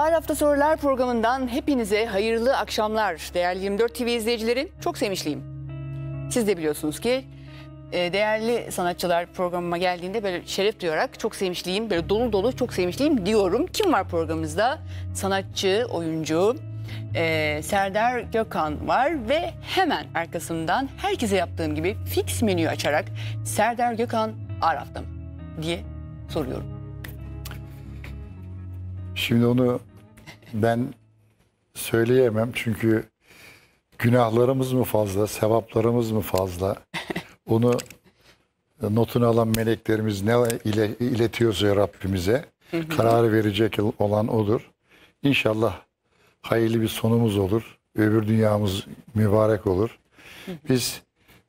Ağır Hafta Sorular programından hepinize hayırlı akşamlar değerli 24 TV izleyicileri. Çok sevinçliyim. Siz de biliyorsunuz ki e, değerli sanatçılar programıma geldiğinde böyle şeref duyarak çok sevinçliyim, böyle dolu dolu çok sevinçliyim diyorum. Kim var programımızda? Sanatçı, oyuncu, e, Serdar Gökhan var ve hemen arkasından herkese yaptığım gibi fix menüyü açarak Serdar Gökhan Araf'ta mı diye soruyorum. Şimdi onu ben söyleyemem çünkü günahlarımız mı fazla, sevaplarımız mı fazla? Onu e, notunu alan meleklerimiz ne ile, iletiyorsa Rabbimize karar verecek olan odur. İnşallah hayırlı bir sonumuz olur. Öbür dünyamız mübarek olur. Biz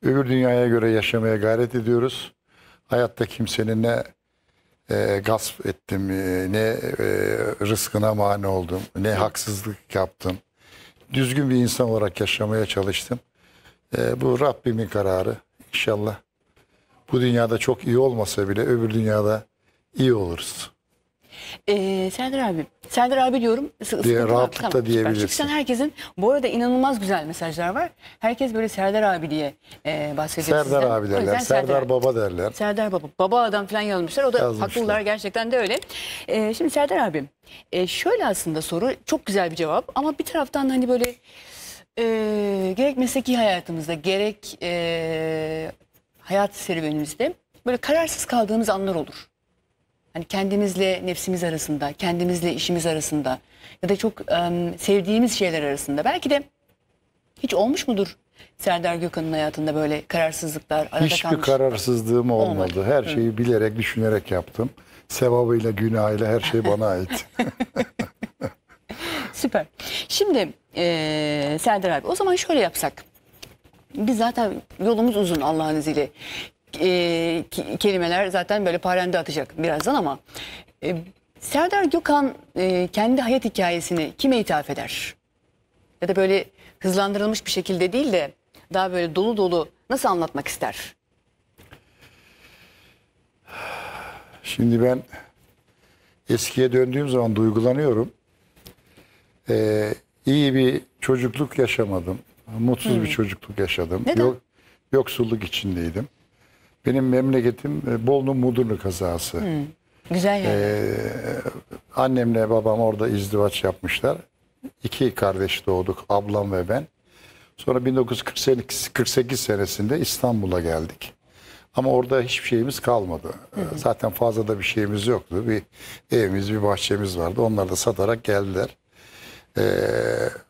öbür dünyaya göre yaşamaya gayret ediyoruz. Hayatta kimsenin ne e, gasp ettim, e, ne e, rızkına mani oldum, ne haksızlık yaptım. Düzgün bir insan olarak yaşamaya çalıştım. E, bu Rabbimin kararı inşallah. Bu dünyada çok iyi olmasa bile öbür dünyada iyi oluruz. Ee, Serdar abi, Serdar abi diyorum. Diye, Diye rahatlıkla tamam, diyebilirsin. Çünkü sen herkesin, bu arada inanılmaz güzel mesajlar var. Herkes böyle Serdar abi diye e, bahsediyor. Serdar sizden. abi derler, Serdar, Serdar baba derler. Serdar baba, baba adam falan yazmışlar. O da yazmışlar. haklılar gerçekten de öyle. Ee, şimdi Serdar abi, e, şöyle aslında soru, çok güzel bir cevap. Ama bir taraftan hani böyle e, gerek mesleki hayatımızda, gerek e, hayat serüvenimizde böyle kararsız kaldığımız anlar olur. Hani kendimizle nefsimiz arasında, kendimizle işimiz arasında ya da çok um, sevdiğimiz şeyler arasında. Belki de hiç olmuş mudur Serdar Gökhan'ın hayatında böyle kararsızlıklar arada Hiçbir kalmış? kararsızlığım olmadı. olmadı. Her şeyi Hı. bilerek, düşünerek yaptım. Sevabıyla, günahıyla her şey bana ait. Süper. Şimdi e, Serdar abi o zaman şöyle yapsak. Biz zaten yolumuz uzun Allah'ın izniyle e, kelimeler zaten böyle parende atacak birazdan ama e, Serdar Gökhan e, kendi hayat hikayesini kime ithaf eder? Ya da böyle hızlandırılmış bir şekilde değil de daha böyle dolu dolu nasıl anlatmak ister? Şimdi ben eskiye döndüğüm zaman duygulanıyorum. Ee, iyi bir çocukluk yaşamadım. Mutsuz hmm. bir çocukluk yaşadım. Neden? Yok, yoksulluk içindeydim. Benim memleketim e, Bolnu Mudurnu kazası. Hı. Güzel yani. Ee, annemle babam orada izdivaç yapmışlar. İki kardeş doğduk ablam ve ben. Sonra 1948 senesinde İstanbul'a geldik. Ama orada hiçbir şeyimiz kalmadı. Hı hı. Zaten fazla da bir şeyimiz yoktu. Bir evimiz, bir bahçemiz vardı. Onları da satarak geldiler. E,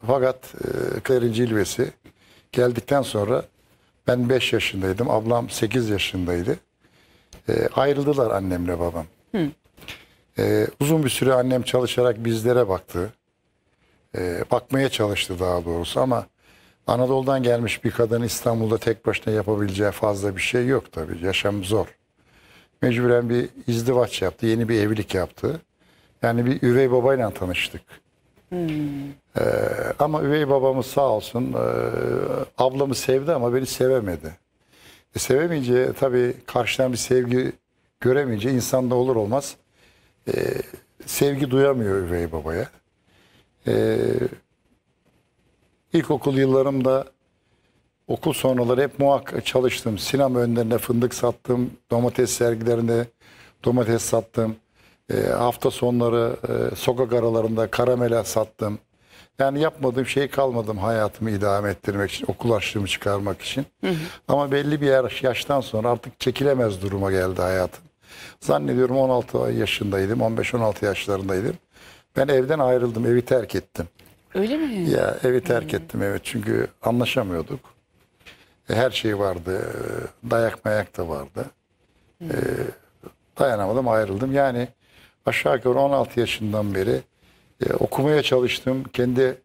fakat e, Kerinci ilvesi geldikten sonra ben 5 yaşındaydım. Ablam 8 yaşındaydı. E, ayrıldılar annemle babam. Hı. E, uzun bir süre annem çalışarak bizlere baktı. E, bakmaya çalıştı daha doğrusu ama Anadolu'dan gelmiş bir kadın İstanbul'da tek başına yapabileceği fazla bir şey yok tabii. Yaşam zor. Mecburen bir izdivaç yaptı. Yeni bir evlilik yaptı. Yani bir üvey babayla tanıştık. Ee, ama üvey babamız sağ olsun e, ablamı sevdi ama beni sevemedi. E, sevemeyince tabii karşıdan bir sevgi göremeyince insanda olur olmaz e, sevgi duyamıyor üvey babaya. E, ilkokul yıllarımda okul sonraları hep muhakkak çalıştım. Sinema önlerinde fındık sattım, domates sergilerinde domates sattım. E, hafta sonları e, sokak aralarında karamela sattım. Yani yapmadığım şey kalmadım hayatımı idame ettirmek için, okul açlığımı çıkarmak için. Hı hı. Ama belli bir yaş, yaştan sonra artık çekilemez duruma geldi hayatım. Zannediyorum 16 yaşındaydım, 15-16 yaşlarındaydım. Ben evden ayrıldım, evi terk ettim. Öyle mi? Ya evi terk hmm. ettim evet çünkü anlaşamıyorduk. E, her şey vardı, e, dayak mayak da vardı. Hmm. dayanamadım ayrıldım. Yani aşağı yukarı 16 yaşından beri e, okumaya çalıştım. Kendi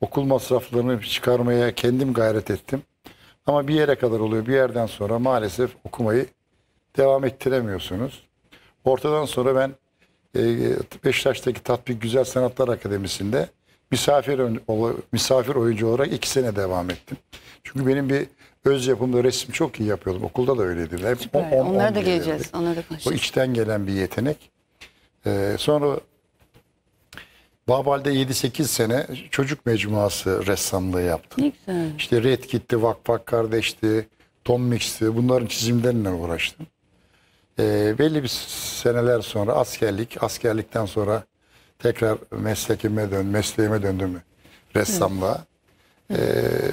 okul masraflarını çıkarmaya kendim gayret ettim. Ama bir yere kadar oluyor. Bir yerden sonra maalesef okumayı devam ettiremiyorsunuz. Ortadan sonra ben e, Beşiktaş'taki Tatbik Güzel Sanatlar Akademisi'nde misafir misafir oyuncu olarak iki sene devam ettim. Çünkü benim bir öz yapımda resim çok iyi yapıyordum. Okulda da öyleydi. Hep On, on, Onlara on da geleceğiz. Onlara da konuşacağız. O içten gelen bir yetenek. Ee, sonra Babal'de 7-8 sene çocuk mecmuası ressamlığı yaptım. güzel. İşte Red Kit'ti, Vakfak Kardeş'ti, Tom Mix'ti. Bunların çizimlerine uğraştım. Ee, belli bir seneler sonra askerlik, askerlikten sonra tekrar meslekime dön, mesleğime döndüm ressamla. Evet.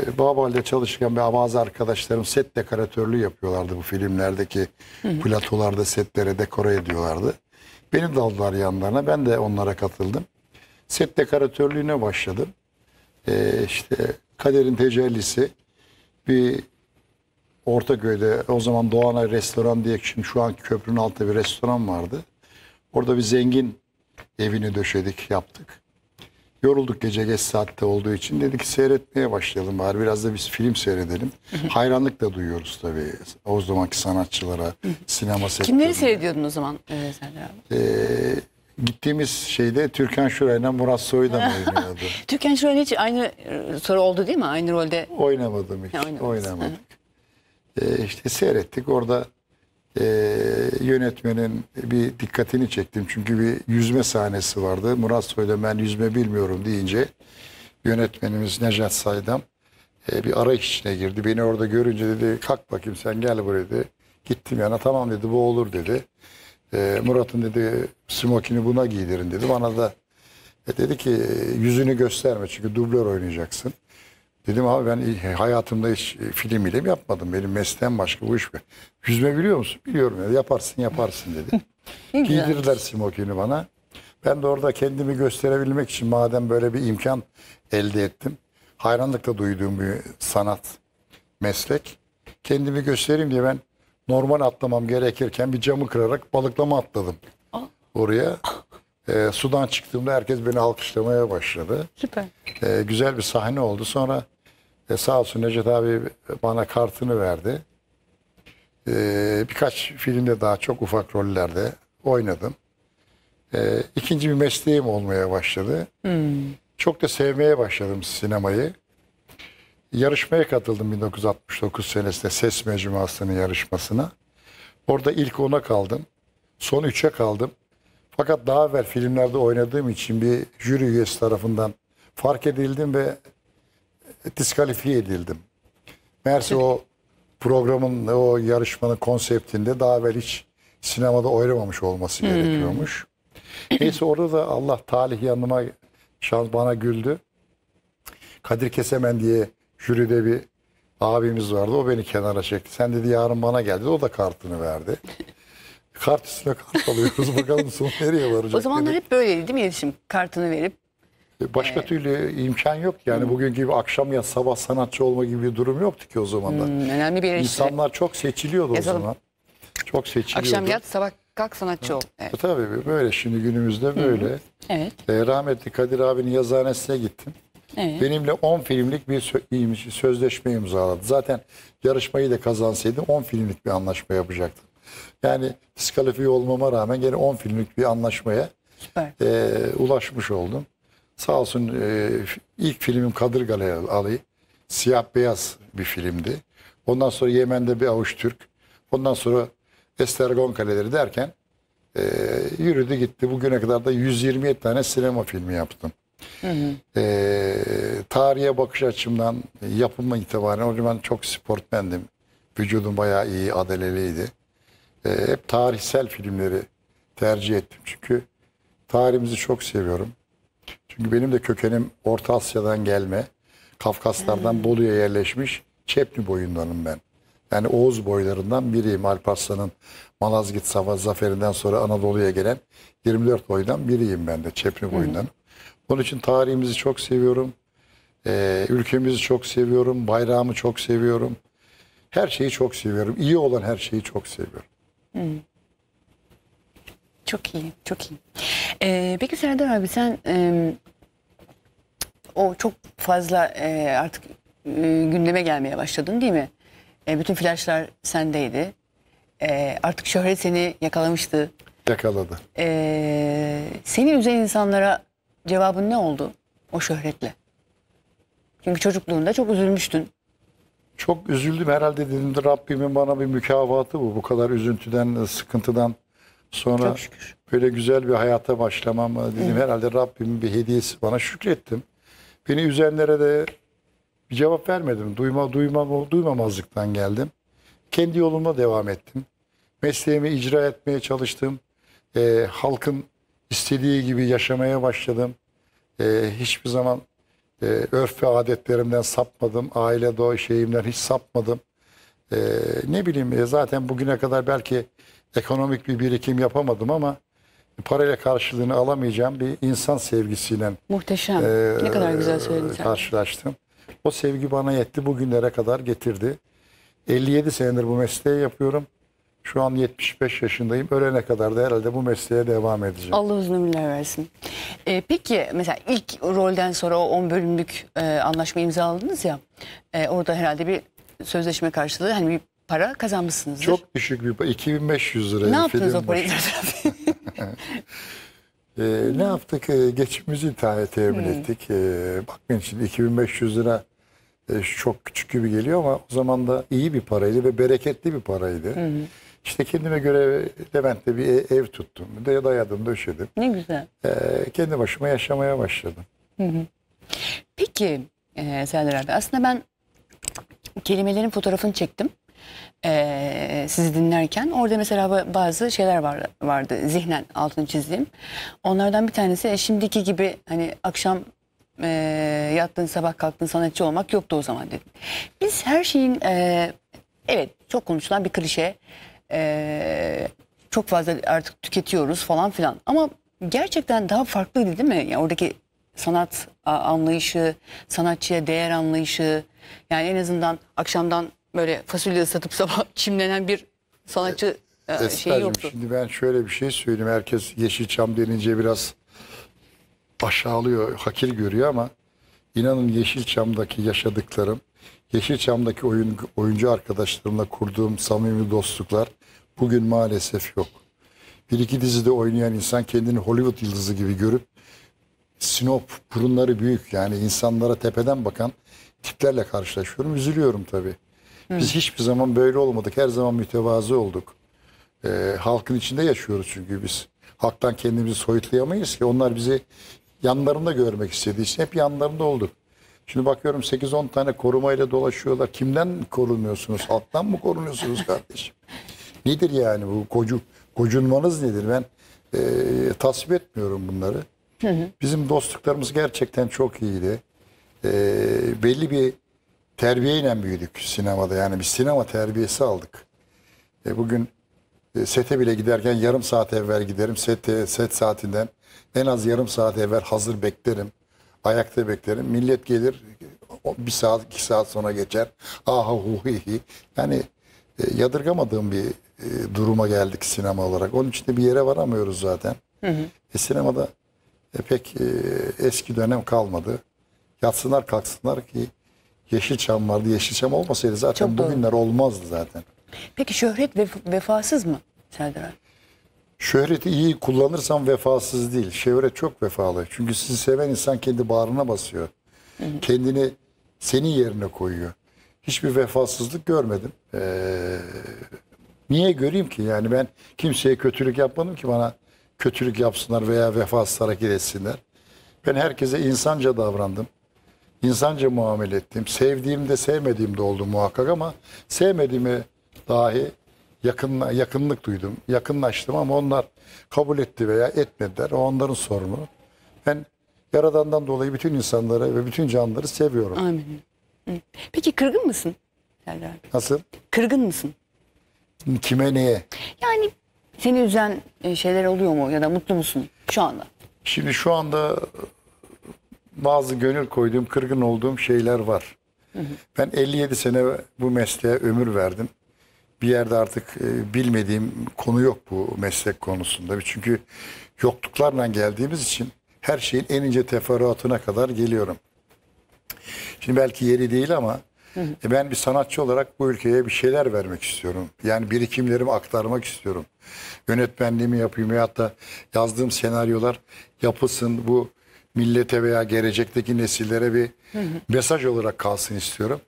Ee, Babal'de çalışırken bazı arkadaşlarım set dekoratörlüğü yapıyorlardı bu filmlerdeki platolarda setlere dekore ediyorlardı. Beni de aldılar yanlarına. Ben de onlara katıldım. Set dekoratörlüğüne başladım. Ee, işte Kader'in Tecellisi bir Ortaköy'de o zaman Doğanay Restoran diye şimdi şu anki köprünün altında bir restoran vardı. Orada bir zengin evini döşedik, yaptık. Yorulduk gece geç saatte olduğu için. dedi ki seyretmeye başlayalım bari. Biraz da biz film seyredelim. Hayranlık da duyuyoruz tabii. O zamanki sanatçılara, sinema sektörüne. Kimleri seyrediyordun o zaman ee, Serdar abi? Ee, gittiğimiz şeyde Türkan Şuray'la Murat Soydan oynuyordu. Türkan Şuray'la hiç aynı e, soru oldu değil mi? Aynı rolde. Oynamadım hiç. oynamadım. Oynamadık. Ee, işte seyrettik orada e, yönetmenin bir dikkatini çektim. Çünkü bir yüzme sahnesi vardı. Murat Soy'da ben yüzme bilmiyorum deyince yönetmenimiz Necat Saydam e, bir arayış içine girdi. Beni orada görünce dedi kalk bakayım sen gel buraya dedi. Gittim yana tamam dedi bu olur dedi. E, Murat'ın dedi smokini buna giydirin dedi. Bana da e, dedi ki yüzünü gösterme çünkü dublör oynayacaksın. Dedim abi ben hayatımda hiç e, film ile yapmadım. Benim mesleğim başka bu iş mi? Yüzme biliyor musun? Biliyorum ya Yaparsın yaparsın dedi. Giydirdiler simokini bana. Ben de orada kendimi gösterebilmek için madem böyle bir imkan elde ettim. Hayranlıkla duyduğum bir sanat, meslek. Kendimi göstereyim diye ben normal atlamam gerekirken bir camı kırarak balıklama atladım. Ah. Oraya e, sudan çıktığımda herkes beni alkışlamaya başladı. Süper. E, güzel bir sahne oldu. Sonra e, sağ olsun Necdet abi bana kartını verdi. E, birkaç filmde daha çok ufak rollerde oynadım. E, ikinci bir mesleğim olmaya başladı. Hmm. Çok da sevmeye başladım sinemayı. Yarışmaya katıldım 1969 senesinde Ses Mecmuası'nın yarışmasına. Orada ilk ona kaldım. Son üçe kaldım. Fakat daha evvel filmlerde oynadığım için bir jüri üyesi tarafından fark edildim ve diskalifiye edildim. Meğerse o programın, o yarışmanın konseptinde daha evvel hiç sinemada oynamamış olması hmm. gerekiyormuş. Neyse orada da Allah talih yanıma, şans bana güldü. Kadir Kesemen diye jüride bir abimiz vardı. O beni kenara çekti. Sen dedi yarın bana geldi. O da kartını verdi. Kart üstüne kart alıyoruz. Bakalım son nereye varacak. O zamanlar dedi. hep böyleydi değil mi iletişim? Kartını verip e, başka evet. türlü imkan yok. Yani hmm. bugün gibi akşam ya sabah sanatçı olma gibi bir durum yoktu ki o zaman da. Hmm, önemli bir eleştiri. İnsanlar çok seçiliyordu Yazalım. o zaman. Çok seçiliyordu. Akşam yat sabah kalk sanatçı ol. E, evet. Tabii böyle şimdi günümüzde böyle. Hı. Evet. Ee, rahmetli Kadir abinin yazıhanesine gittim. Evet. Benimle 10 filmlik bir sözleşme imzaladı. Zaten yarışmayı da kazansaydım 10 filmlik bir anlaşma yapacaktım. Yani diskalifiye olmama rağmen gene 10 filmlik bir anlaşmaya e, ulaşmış oldum. Sağ olsun e, ilk filmim Kadırgale Alayı. Siyah beyaz bir filmdi. Ondan sonra Yemen'de bir avuç Türk. Ondan sonra Estergon Kaleleri derken e, yürüdü gitti. Bugüne kadar da 120 tane sinema filmi yaptım. Hı hı. E, tarihe bakış açımdan yapımı itibaren o zaman çok sportmendim. Vücudum bayağı iyi, adeleliydi. E, hep tarihsel filmleri tercih ettim. Çünkü tarihimizi çok seviyorum. Çünkü benim de kökenim Orta Asya'dan gelme. Kafkaslardan hmm. Bolu'ya yerleşmiş Çepni boyundanım ben. Yani Oğuz boylarından biriyim. Alparslan'ın Malazgirt Savaşı zaferinden sonra Anadolu'ya gelen 24 boydan biriyim ben de Çepni hmm. boyundan. Onun için tarihimizi çok seviyorum. Ee, ülkemizi çok seviyorum. Bayrağımı çok seviyorum. Her şeyi çok seviyorum. İyi olan her şeyi çok seviyorum. Hı. Hmm. Çok iyi, çok iyi. Ee, peki Serdar abi sen e, o çok fazla e, artık e, gündeme gelmeye başladın değil mi? E, bütün flaşlar sendeydi. E, artık şöhret seni yakalamıştı. Yakaladı. E, senin üzen insanlara cevabın ne oldu o şöhretle? Çünkü çocukluğunda çok üzülmüştün. Çok üzüldüm herhalde dedim Rabbimin bana bir mükafatı bu. Bu kadar üzüntüden, sıkıntıdan Sonra böyle güzel bir hayata başlamam dedim. Evet. Herhalde Rabbimin bir hediyesi bana şükrettim. Beni üzenlere de bir cevap vermedim. Duyma, duymam, duymamazlıktan geldim. Kendi yoluma devam ettim. Mesleğimi icra etmeye çalıştım. Ee, halkın istediği gibi yaşamaya başladım. Ee, hiçbir zaman e, örf ve adetlerimden sapmadım. Aile doğa şeyimden hiç sapmadım. Ee, ne bileyim e, zaten bugüne kadar belki ekonomik bir birikim yapamadım ama parayla karşılığını alamayacağım bir insan sevgisiyle muhteşem. E, ne kadar güzel söyledin. Karşılaştım. O sevgi bana yetti. Bugünlere kadar getirdi. 57 senedir bu mesleği yapıyorum. Şu an 75 yaşındayım. Ölene kadar da herhalde bu mesleğe devam edeceğim. Allah uzun ömürler versin. Ee, peki mesela ilk rolden sonra o 10 bölümlük e, anlaşma imzaladınız ya. E, orada herhalde bir sözleşme karşılığı hani bir para kazanmışsınız. Çok düşük bir para. 2500 lira. Ne yaptınız o parayı? e, ne yaptık? E, ee, geçimimizi temin hmm. ettik. E, bak benim için 2500 lira e, çok küçük gibi geliyor ama o zaman da iyi bir paraydı ve bereketli bir paraydı. Hmm. İşte kendime göre Levent'te bir e, ev tuttum. Dayadım, döşedim. Ne güzel. E, kendi başıma yaşamaya başladım. Hı hı. Peki e, Serdar abi aslında ben kelimelerin fotoğrafını çektim e, sizi dinlerken orada mesela bazı şeyler var, vardı zihnen altını çizdiğim. Onlardan bir tanesi e, şimdiki gibi hani akşam e, yattığın sabah kalktığın sanatçı olmak yoktu o zaman dedim. Biz her şeyin e, evet çok konuşulan bir klişe e, çok fazla artık tüketiyoruz falan filan ama gerçekten daha farklıydı değil mi? Yani oradaki sanat anlayışı, sanatçıya değer anlayışı yani en azından akşamdan böyle fasulye ıslatıp sabah çimlenen bir sanatçı e, e şeyi yoktu. Şimdi ben şöyle bir şey söyleyeyim. Herkes Yeşilçam denince biraz aşağılıyor, hakir görüyor ama inanın Yeşilçam'daki yaşadıklarım, Yeşilçam'daki oyun, oyuncu arkadaşlarımla kurduğum samimi dostluklar bugün maalesef yok. Bir iki dizide oynayan insan kendini Hollywood yıldızı gibi görüp sinop, burunları büyük yani insanlara tepeden bakan tiplerle karşılaşıyorum. Üzülüyorum tabii. Biz hiçbir zaman böyle olmadık. Her zaman mütevazı olduk. Ee, halkın içinde yaşıyoruz çünkü biz. Halktan kendimizi soyutlayamayız ki. Onlar bizi yanlarında görmek istediği için hep yanlarında olduk. Şimdi bakıyorum 8-10 tane korumayla dolaşıyorlar. Kimden korunuyorsunuz? Halktan mı korunuyorsunuz kardeşim? Nedir yani bu kocu, kocunmanız nedir? Ben e, tasvip etmiyorum bunları. Hı hı. Bizim dostluklarımız gerçekten çok iyiydi. E, belli bir terbiyeyle büyüdük sinemada. Yani bir sinema terbiyesi aldık. E bugün e, sete bile giderken yarım saat evvel giderim. Set, set saatinden en az yarım saat evvel hazır beklerim. Ayakta beklerim. Millet gelir bir saat iki saat sonra geçer. Aha hu hi. Yani e, yadırgamadığım bir e, duruma geldik sinema olarak. Onun için de bir yere varamıyoruz zaten. Hı hı. E, sinemada e, pek e, eski dönem kalmadı. Yatsınlar kalksınlar ki Yeşilçam vardı. Yeşilçam olmasaydı zaten Çok bugünler doğru. olmazdı zaten. Peki şöhret vef vefasız mı Serdar Şöhreti iyi kullanırsan vefasız değil. Şöhret çok vefalı. Çünkü sizi seven insan kendi bağrına basıyor. Hı hı. Kendini senin yerine koyuyor. Hiçbir vefasızlık görmedim. Ee, niye göreyim ki? Yani ben kimseye kötülük yapmadım ki bana kötülük yapsınlar veya vefasız hareket etsinler. Ben herkese insanca davrandım insanca muamele ettiğim, sevdiğim de sevmediğim de oldu muhakkak ama sevmediğimi dahi yakın, yakınlık duydum. Yakınlaştım ama onlar kabul etti veya etmediler. O onların sorunu. Ben Yaradan'dan dolayı bütün insanları ve bütün canlıları seviyorum. Amin. Peki kırgın mısın? Nasıl? Kırgın mısın? Kime neye? Yani seni üzen e, şeyler oluyor mu ya da mutlu musun şu anda? Şimdi şu anda bazı gönül koyduğum, kırgın olduğum şeyler var. Ben 57 sene bu mesleğe ömür verdim. Bir yerde artık e, bilmediğim konu yok bu meslek konusunda. Çünkü yokluklarla geldiğimiz için her şeyin en ince teferruatına kadar geliyorum. Şimdi belki yeri değil ama e, ben bir sanatçı olarak bu ülkeye bir şeyler vermek istiyorum. Yani birikimlerimi aktarmak istiyorum. Yönetmenliğimi yapayım ya da yazdığım senaryolar yapılsın bu millete veya gelecekteki nesillere bir mesaj olarak kalsın istiyorum.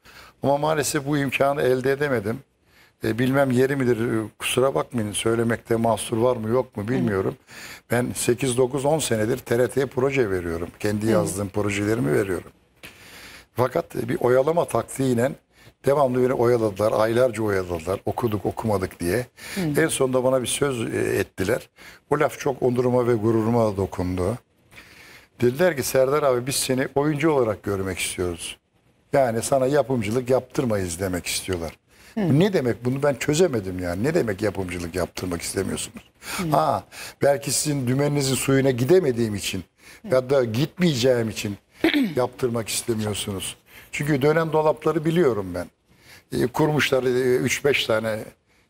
Ama maalesef bu imkanı elde edemedim. E, bilmem yeri midir e, kusura bakmayın söylemekte mahsur var mı yok mu bilmiyorum. Ben 8-9-10 senedir TRT'ye proje veriyorum. Kendi yazdığım projelerimi veriyorum. Fakat e, bir oyalama taktiğiyle devamlı beni oyaladılar. Aylarca oyaladılar. Okuduk okumadık diye. Hı. En sonunda bana bir söz e, ettiler. Bu laf çok onuruma ve gururuma dokundu. Dediler ki Serdar abi biz seni oyuncu olarak görmek istiyoruz. Yani sana yapımcılık yaptırmayız demek istiyorlar. Hı. Ne demek bunu ben çözemedim yani. Ne demek yapımcılık yaptırmak istemiyorsunuz? Hı. Ha belki sizin dümeninizin suyuna gidemediğim için Hı. ya da gitmeyeceğim için yaptırmak istemiyorsunuz. Çünkü dönem dolapları biliyorum ben. Ee, kurmuşlar 3-5 e, tane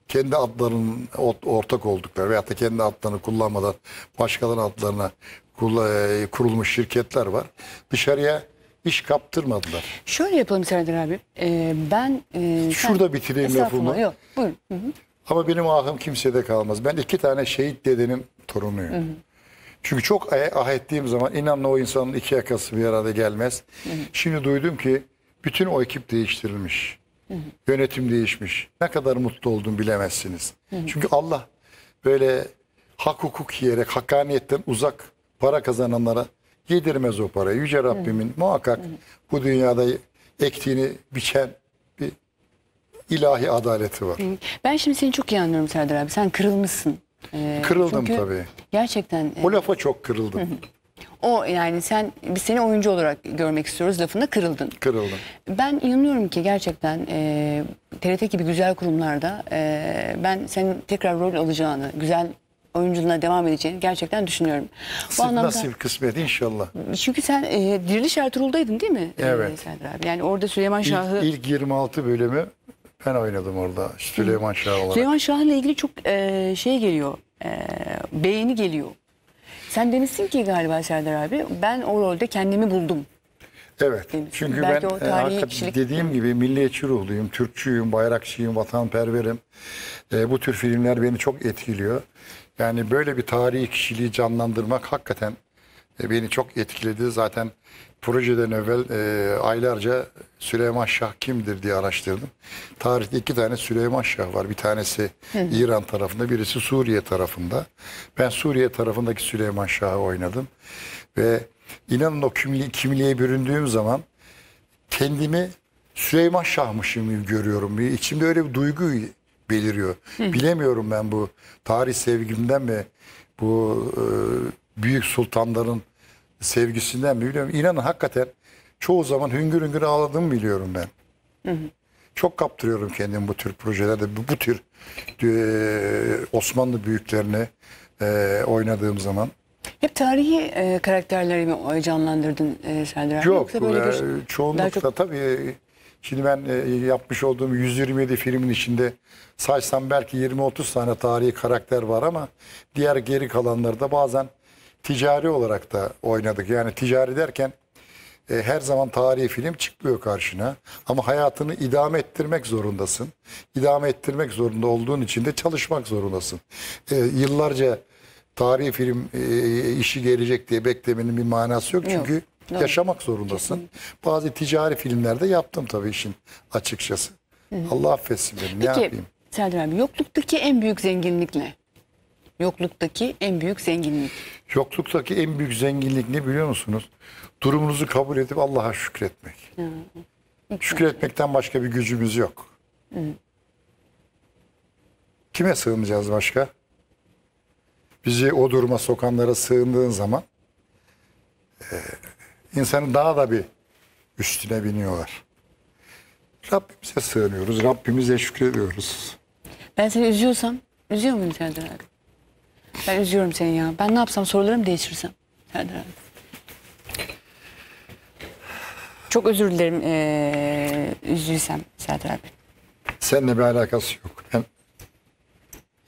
kendi adlarının ortak oldukları veyahut da kendi adlarını kullanmadan başkalarının adlarına e, kurulmuş şirketler var. Dışarıya iş kaptırmadılar. Şöyle yapalım Serdar abi. Ee, ben... E, Şurada sen... bitireyim lafımı. Yok, buyurun. Hı hı. Ama benim ahım kimsede kalmaz. Ben iki tane şehit dedenin torunuyum. Hı hı. Çünkü çok ah ettiğim zaman inanla o insanın iki yakası bir arada gelmez. Hı hı. Şimdi duydum ki bütün o ekip değiştirilmiş. Hı hı. Yönetim değişmiş. Ne kadar mutlu oldum bilemezsiniz. Hı hı. Çünkü Allah böyle hak hukuk yiyerek, hakkaniyetten uzak para kazananlara yedirmez o parayı. Yüce Rabbimin evet. muhakkak evet. bu dünyada ektiğini biçen bir ilahi adaleti var. Ben şimdi seni çok iyi anlıyorum Serdar abi. Sen kırılmışsın. Ee, kırıldım çünkü tabii. Gerçekten. E, o lafa çok kırıldım. O yani sen biz seni oyuncu olarak görmek istiyoruz lafında kırıldın. Kırıldım. Ben inanıyorum ki gerçekten e, TRT gibi güzel kurumlarda e, ben senin tekrar rol alacağını, güzel oyunculuğuna devam edeceğini gerçekten düşünüyorum. Bu anlamda, nasip kısmet inşallah. Çünkü sen e, Diriliş Ertuğrul'daydın değil mi? E, evet. Ee, abi? Yani orada Süleyman Şah'ı... İlk, ilk 26 bölümü ben oynadım orada Süleyman Şah olarak. Süleyman Şah'la ilgili çok e, şey geliyor, e, beğeni geliyor. Sen demişsin ki galiba Serdar abi ben o rolde kendimi buldum. Evet. Demişsin. Çünkü Belki ben e, hakikaten kişilik... dediğim gibi milliyetçi ruhluyum, Türkçüyüm, bayrakçıyım, vatanperverim. E, bu tür filmler beni çok etkiliyor. Yani böyle bir tarihi kişiliği canlandırmak hakikaten e, beni çok etkiledi. Zaten projeden evvel e, aylarca Süleyman Şah kimdir diye araştırdım. Tarihte iki tane Süleyman Şah var. Bir tanesi Hı. İran tarafında, birisi Suriye tarafında. Ben Suriye tarafındaki Süleyman Şah'ı oynadım. Ve inanın o kimliğe, kimliğe büründüğüm zaman kendimi Süleyman Şah'mışım gibi görüyorum. İçimde öyle bir duygu beliriyor. Hı. Bilemiyorum ben bu tarih sevgimden mi bu e, büyük sultanların sevgisinden mi bilmiyorum. İnanın hakikaten çoğu zaman hüngür hüngür ağladığımı biliyorum ben. Hı hı. Çok kaptırıyorum kendimi bu tür projelerde. Bu, bu tür e, Osmanlı büyüklerini e, oynadığım zaman. Hep tarihi e, karakterleri mi canlandırdın e, Serdar? Yok. Yoksa böyle e, bir, şey- çoğunlukla çok... tabii Şimdi ben e, yapmış olduğum 127 filmin içinde saysam belki 20-30 tane tarihi karakter var ama diğer geri kalanlarda bazen ticari olarak da oynadık. Yani ticari derken e, her zaman tarihi film çıkmıyor karşına ama hayatını idame ettirmek zorundasın. İdame ettirmek zorunda olduğun için de çalışmak zorundasın. E, yıllarca tarihi film işi gelecek diye beklemenin bir manası yok çünkü... Yok Evet. Yaşamak zorundasın. Kesinlikle. Bazı ticari filmlerde yaptım tabii işin açıkçası. Hı -hı. Allah affetsin beni. Peki, ne yapayım? Selim abi yokluktaki en büyük zenginlik ne? Yokluktaki en büyük zenginlik. Yokluktaki en büyük zenginlik ne biliyor musunuz? Durumunuzu kabul edip Allah'a şükretmek. Şükretmekten başka bir gücümüz yok. Hı -hı. Kime sığınacağız başka? Bizi o duruma sokanlara sığındığın zaman e, insanı daha da bir üstüne biniyorlar. Rabbimize sığınıyoruz, Rabbimize şükrediyoruz. Ben seni üzüyorsam, üzüyor muyum Serdar abi? Ben üzüyorum seni ya. Ben ne yapsam sorularımı değiştirsem Serdar abi. Çok özür dilerim ee, üzülsem Serdar abi. Seninle bir alakası yok. Ben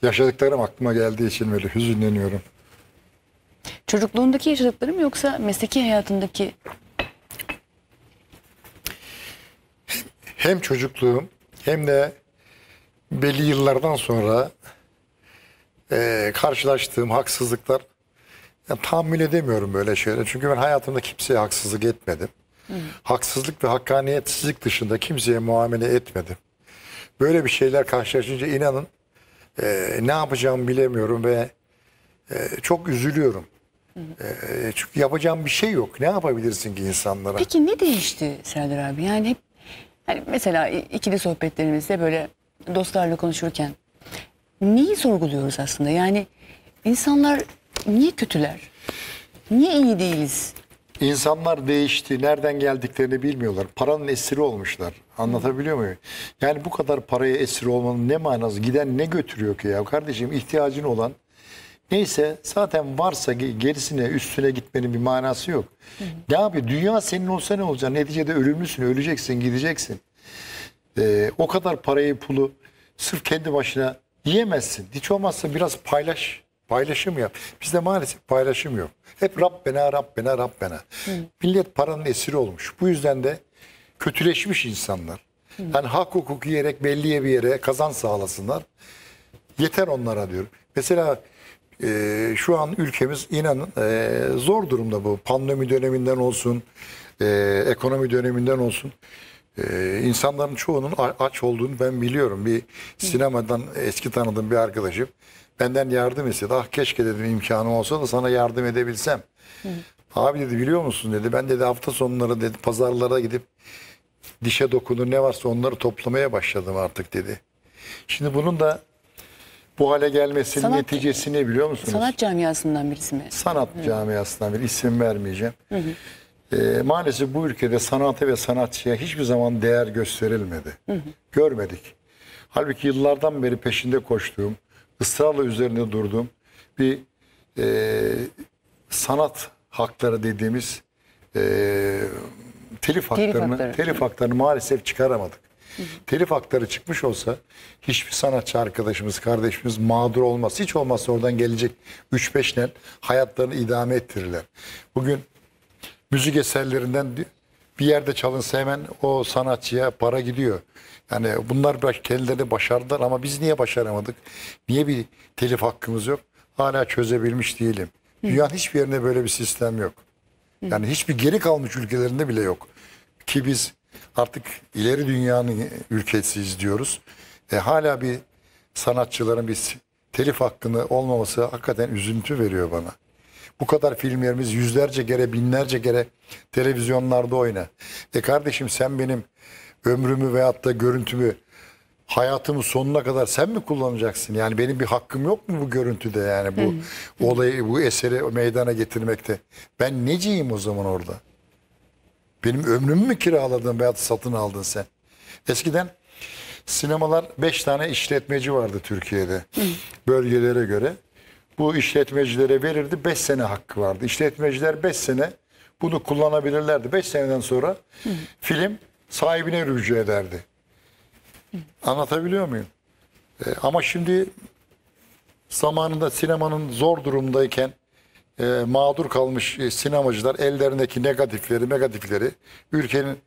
yaşadıklarım aklıma geldiği için böyle hüzünleniyorum. Çocukluğundaki yaşadıklarım yoksa mesleki hayatındaki? Hem çocukluğum hem de belli yıllardan sonra e, karşılaştığım haksızlıklar yani tahammül edemiyorum böyle şeyleri. Çünkü ben hayatımda kimseye haksızlık etmedim. Hı. Haksızlık ve hakkaniyetsizlik dışında kimseye muamele etmedim. Böyle bir şeyler karşılaşınca inanın e, ne yapacağımı bilemiyorum ve e, çok üzülüyorum. Ee, e, çünkü yapacağım bir şey yok. Ne yapabilirsin ki insanlara? Peki ne değişti Serdar abi? Yani hep hani mesela ikili sohbetlerimizde böyle dostlarla konuşurken neyi sorguluyoruz aslında? Yani insanlar niye kötüler? Niye iyi değiliz? İnsanlar değişti. Nereden geldiklerini bilmiyorlar. Paranın esiri olmuşlar. Anlatabiliyor muyum? Yani bu kadar paraya esir olmanın ne manası? Giden ne götürüyor ki ya? Kardeşim ihtiyacın olan Neyse zaten varsa gerisine üstüne gitmenin bir manası yok. Hı hı. Ne yapıyor? Dünya senin olsa ne olacak? Neticede ölümlüsün, öleceksin, gideceksin. Ee, o kadar parayı, pulu sırf kendi başına yiyemezsin. Hiç olmazsa biraz paylaş. Paylaşım yap. Bizde maalesef paylaşım yok. Hep Rabbena, Rabbena, Rabbena. Hı. Millet paranın esiri olmuş. Bu yüzden de kötüleşmiş insanlar. Hı. Yani hak hukuk yiyerek belliye bir yere kazan sağlasınlar. Yeter onlara diyorum. Mesela e, şu an ülkemiz inanın e, zor durumda bu. Pandemi döneminden olsun, e, ekonomi döneminden olsun. Ee, insanların çoğunun aç olduğunu ben biliyorum. Bir sinemadan eski tanıdığım bir arkadaşım benden yardım istedi. Ah keşke dedim imkanım olsa da sana yardım edebilsem. Hı. Abi dedi biliyor musun dedi. Ben dedi hafta sonları dedi pazarlara gidip dişe dokunur ne varsa onları toplamaya başladım artık dedi. Şimdi bunun da bu hale gelmesinin sanat, neticesini biliyor musunuz? Sanat camiasından birisi mi? Sanat hı. camiasından bir isim vermeyeceğim. Hı hı. E, maalesef bu ülkede sanata ve sanatçıya hiçbir zaman değer gösterilmedi. Hı hı. Görmedik. Halbuki yıllardan beri peşinde koştuğum, ısrarla üzerinde durduğum bir e, sanat hakları dediğimiz e, telif haklarını, telif hakları. telif haklarını maalesef çıkaramadık telif hakları çıkmış olsa hiçbir sanatçı arkadaşımız, kardeşimiz mağdur olmaz. Hiç olmazsa oradan gelecek 3-5 nel hayatlarını idame ettirirler. Bugün müzik eserlerinden bir yerde çalınsa hemen o sanatçıya para gidiyor. Yani bunlar kendileri başardılar ama biz niye başaramadık? Niye bir telif hakkımız yok? Hala çözebilmiş değilim. Dünyanın hiçbir yerinde böyle bir sistem yok. Yani hiçbir geri kalmış ülkelerinde bile yok. Ki biz Artık ileri dünyanın ülkesiyiz diyoruz. E, hala bir sanatçıların bir telif hakkını olmaması hakikaten üzüntü veriyor bana. Bu kadar filmlerimiz yüzlerce kere, binlerce kere televizyonlarda oyna. E kardeşim sen benim ömrümü veyahut da görüntümü hayatımın sonuna kadar sen mi kullanacaksın? Yani benim bir hakkım yok mu bu görüntüde yani bu olayı bu eseri meydana getirmekte? Ben neciyim o zaman orada? Benim ömrümü mü kiraladın veya satın aldın sen? Eskiden sinemalar 5 tane işletmeci vardı Türkiye'de. Bölgelere göre. Bu işletmecilere verirdi 5 sene hakkı vardı. İşletmeciler 5 sene bunu kullanabilirlerdi. 5 seneden sonra film sahibine rücu ederdi. Anlatabiliyor muyum? Ee, ama şimdi zamanında sinemanın zor durumdayken e, mağdur kalmış e, sinemacılar ellerindeki negatifleri, negatifleri ülkenin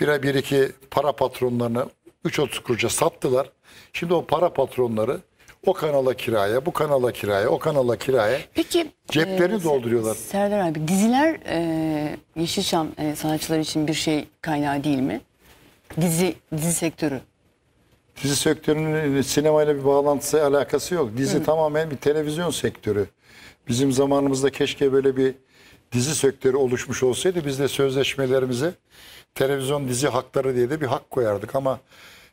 bire bir iki para patronlarına 3.30 kuruca sattılar. Şimdi o para patronları o kanala kiraya, bu kanala kiraya, o kanala kiraya Peki, e, ceplerini e, dolduruyorlar. Serdar abi diziler e, Yeşilçam e, sanatçıları için bir şey kaynağı değil mi? Dizi, dizi sektörü. Dizi sektörünün sinemayla bir bağlantısı alakası yok. Dizi Hı. tamamen bir televizyon sektörü. Bizim zamanımızda keşke böyle bir dizi sektörü oluşmuş olsaydı biz de sözleşmelerimize televizyon dizi hakları diye de bir hak koyardık ama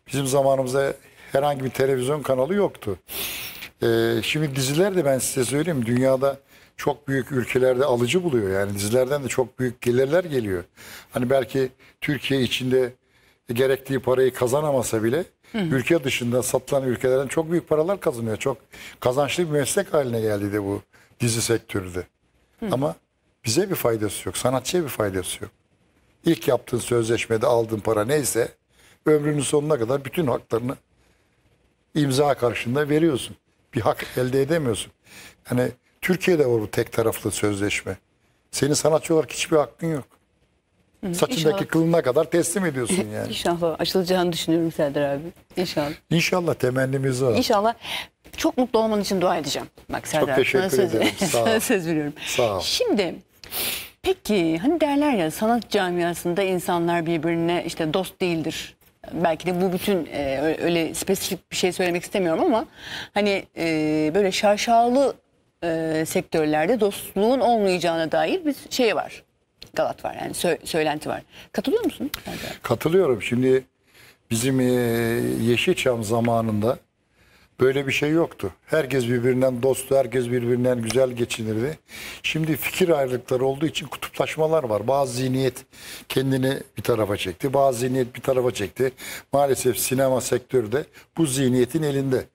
bizim zamanımızda herhangi bir televizyon kanalı yoktu. Ee, şimdi diziler de ben size söyleyeyim dünyada çok büyük ülkelerde alıcı buluyor. Yani dizilerden de çok büyük gelirler geliyor. Hani belki Türkiye içinde gerektiği parayı kazanamasa bile Hı. ülke dışında satılan ülkelerden çok büyük paralar kazanıyor. Çok kazançlı bir meslek haline geldi de bu dizi sektörü Ama bize bir faydası yok. Sanatçıya bir faydası yok. İlk yaptığın sözleşmede aldığın para neyse ömrünün sonuna kadar bütün haklarını imza karşında veriyorsun. Bir hak elde edemiyorsun. Yani Türkiye'de var bu tek taraflı sözleşme. Senin sanatçı olarak hiçbir hakkın yok. Saçındaki inşallah. kılına kadar teslim ediyorsun yani. İnşallah açılacağını düşünüyorum Serdar abi. İnşallah. İnşallah temennimiz var. İnşallah. Çok mutlu olman için dua edeceğim. Bak Serdar. Çok teşekkür söz, ederim. Sağ ol. söz veriyorum. Sağ ol. Şimdi peki hani derler ya sanat camiasında insanlar birbirine işte dost değildir belki de bu bütün e, öyle spesifik bir şey söylemek istemiyorum ama hani e, böyle şaşalı e, sektörlerde dostluğun olmayacağına dair bir şey var. Galat var yani sö söylenti var. Katılıyor musun? Katılıyorum. Şimdi bizim e, Yeşilçam zamanında Böyle bir şey yoktu. Herkes birbirinden dosttu, herkes birbirinden güzel geçinirdi. Şimdi fikir ayrılıkları olduğu için kutuplaşmalar var. Bazı zihniyet kendini bir tarafa çekti, bazı zihniyet bir tarafa çekti. Maalesef sinema sektörü de bu zihniyetin elinde.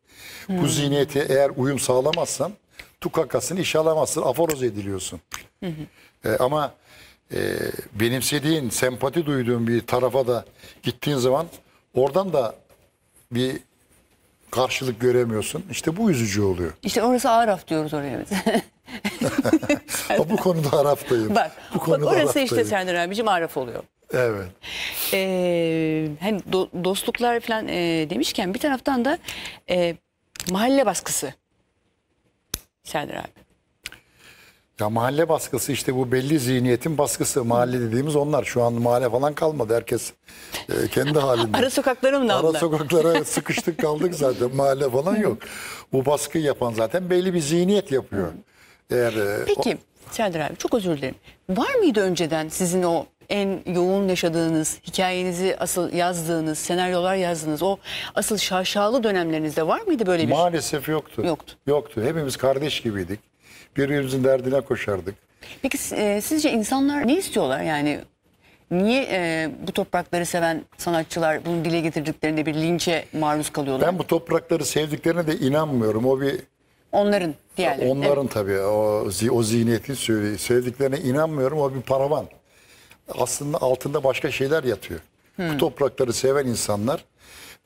Hmm. Bu zihniyete eğer uyum sağlamazsan tukakasını iş alamazsın, aforoz ediliyorsun. Hı hı. E, ama e, benimsediğin, sempati duyduğun bir tarafa da gittiğin zaman oradan da bir karşılık göremiyorsun. İşte bu üzücü oluyor. İşte orası Araf diyoruz oraya biz. bu konuda Araf'tayım. Bak, bu konuda bak orası Araf'tayım. işte Serdar abicim Araf oluyor. Evet. Ee, hani do dostluklar falan e, demişken bir taraftan da e, mahalle baskısı. Serdar abi. Ya mahalle baskısı işte bu belli zihniyetin baskısı. Mahalle dediğimiz onlar. Şu an mahalle falan kalmadı. Herkes e, kendi halinde. Ara sokaklara mı Ara sokaklara sıkıştık kaldık zaten. Mahalle falan yok. Bu baskı yapan zaten belli bir zihniyet yapıyor. Eğer e, Peki Serdar abi çok özür dilerim. Var mıydı önceden sizin o en yoğun yaşadığınız, hikayenizi asıl yazdığınız, senaryolar yazdığınız o asıl şaşalı dönemlerinizde var mıydı böyle bir şey? Maalesef yoktu. Yoktu. Yoktu. Hepimiz kardeş gibiydik. Birbirimizin derdine koşardık. Peki e, sizce insanlar ne istiyorlar? Yani niye e, bu toprakları seven sanatçılar bunu dile getirdiklerinde bir linçe maruz kalıyorlar? Ben bu toprakları sevdiklerine de inanmıyorum. O bir onların diğerleri. Onların evet. tabii o, o zihniyeti sevdiklerine inanmıyorum. O bir paravan. Aslında altında başka şeyler yatıyor. Hmm. Bu toprakları seven insanlar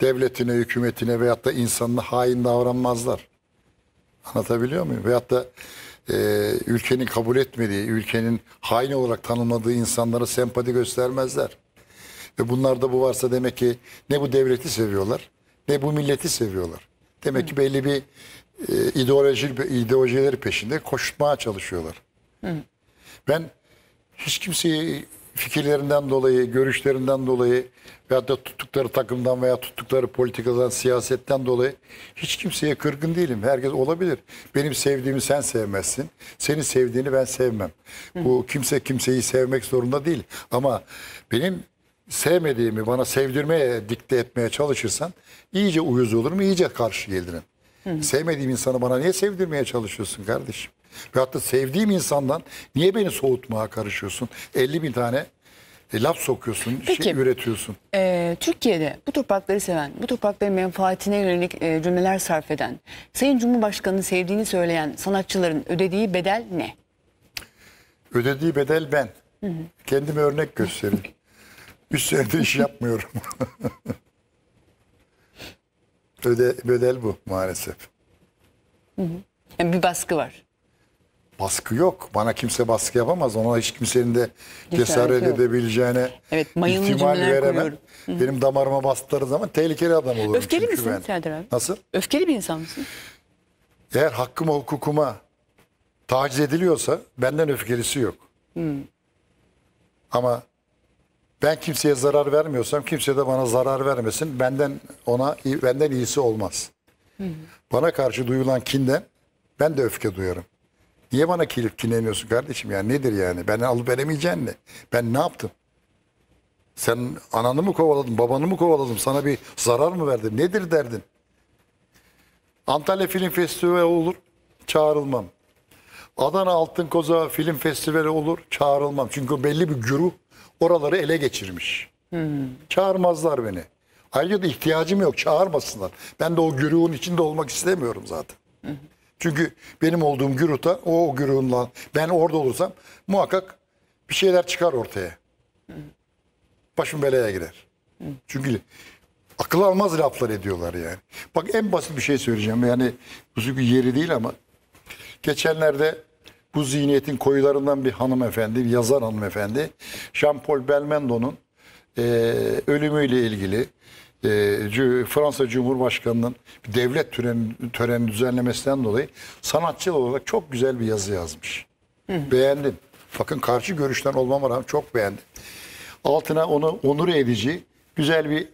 devletine, hükümetine veyahut da insanına hain davranmazlar. Anlatabiliyor muyum? Veyahut da e, ülkenin kabul etmediği, ülkenin hain olarak tanımladığı insanlara sempati göstermezler. Ve bunlarda bu varsa demek ki ne bu devleti seviyorlar ne bu milleti seviyorlar. Demek Hı. ki belli bir e, ideoloji, ideolojileri peşinde koşmaya çalışıyorlar. Hı. Ben hiç kimseyi fikirlerinden dolayı, görüşlerinden dolayı veyahut da tuttukları takımdan veya tuttukları politikadan, siyasetten dolayı hiç kimseye kırgın değilim. Herkes olabilir. Benim sevdiğimi sen sevmezsin. Seni sevdiğini ben sevmem. Bu kimse kimseyi sevmek zorunda değil. Ama benim sevmediğimi bana sevdirmeye dikte etmeye çalışırsan iyice uyuz olurum, iyice karşı gelirim. Sevmediğim insanı bana niye sevdirmeye çalışıyorsun kardeşim? Ve hatta sevdiğim insandan niye beni soğutmaya karışıyorsun? 50 bin tane e, laf sokuyorsun, şey Peki, şey üretiyorsun. E, Türkiye'de bu toprakları seven, bu toprakların menfaatine yönelik e, cümleler sarf eden, Sayın Cumhurbaşkanı'nı sevdiğini söyleyen sanatçıların ödediği bedel ne? Ödediği bedel ben. Hı hı. Kendime örnek göstereyim. Üç senedir iş yapmıyorum. Öde, bedel bu maalesef. Hı hı. Yani bir baskı var baskı yok. Bana kimse baskı yapamaz. Ona hiç kimsenin de cesaret yok. edebileceğine evet, ihtimal veremem. Benim damarıma bastıkları zaman tehlikeli adam olurum. Öfkeli misin ben... Serdar abi? Nasıl? Öfkeli bir insan mısın? Eğer hakkıma hukukuma taciz ediliyorsa benden öfkelisi yok. Hı. Ama ben kimseye zarar vermiyorsam kimse de bana zarar vermesin. Benden ona benden iyisi olmaz. Hı. Bana karşı duyulan kinden ben de öfke duyarım. Niye bana kilitleniyorsun kardeşim? Yani nedir yani? Ben alıp veremeyeceğin ne? Ben ne yaptım? Sen ananı mı kovaladın, babanı mı kovaladım, sana bir zarar mı verdim, nedir derdin? Antalya Film Festivali olur, çağrılmam. Adana Altın Koza Film Festivali olur, çağrılmam. Çünkü belli bir güruh oraları ele geçirmiş. Hmm. Çağırmazlar beni. Ayrıca da ihtiyacım yok, çağırmasınlar. Ben de o güruhun içinde olmak istemiyorum zaten. Hmm. Çünkü benim olduğum güruta, o güruhunla ben orada olursam muhakkak bir şeyler çıkar ortaya. Başım belaya girer. Çünkü akıl almaz laflar ediyorlar yani. Bak en basit bir şey söyleyeceğim. Yani bu bir yeri değil ama geçenlerde bu zihniyetin koyularından bir hanımefendi, bir yazar hanımefendi Jean-Paul Belmondo'nun e, ölümüyle ilgili e, Fransa Cumhurbaşkanı'nın devlet töreni, töreni düzenlemesinden dolayı sanatçı olarak çok güzel bir yazı yazmış. Hı. -hı. Beğendim. Bakın karşı görüşten olmama rağmen çok beğendim. Altına onu onur edici güzel bir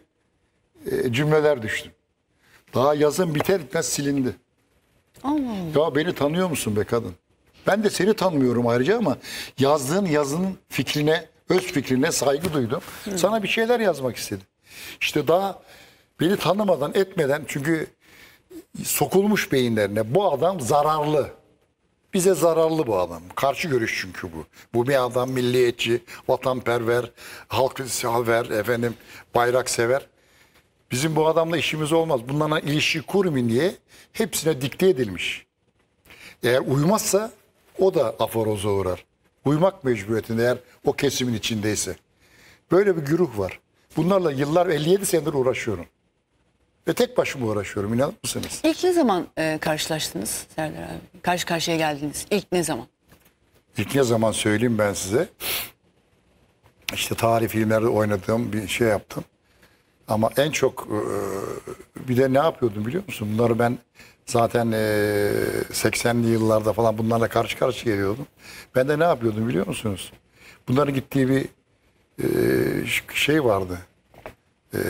e, cümleler düştü. Daha yazın biter bitmez silindi. Allah Allah. Ya beni tanıyor musun be kadın? Ben de seni tanımıyorum ayrıca ama yazdığın yazının fikrine, öz fikrine saygı duydum. Hı. Sana bir şeyler yazmak istedim. İşte daha beni tanımadan etmeden çünkü sokulmuş beyinlerine bu adam zararlı. Bize zararlı bu adam. Karşı görüş çünkü bu. Bu bir adam milliyetçi, vatanperver, halk sever, efendim bayrak sever. Bizim bu adamla işimiz olmaz. Bunlara ilişki kurmayın diye hepsine dikte edilmiş. Eğer uymazsa o da aforoza uğrar. Uymak mecburiyetinde eğer o kesimin içindeyse. Böyle bir güruh var. Bunlarla yıllar 57 senedir uğraşıyorum. Ve tek başıma uğraşıyorum inanır mısınız? İlk ne zaman e, karşılaştınız Serdar abi? Karşı karşıya geldiniz. İlk ne zaman? İlk ne zaman söyleyeyim ben size. İşte tarih filmlerde oynadığım bir şey yaptım. Ama en çok e, bir de ne yapıyordum biliyor musun? Bunları ben zaten e, 80'li yıllarda falan bunlarla karşı karşıya geliyordum. Ben de ne yapıyordum biliyor musunuz? Bunların gittiği bir e, şey vardı. E,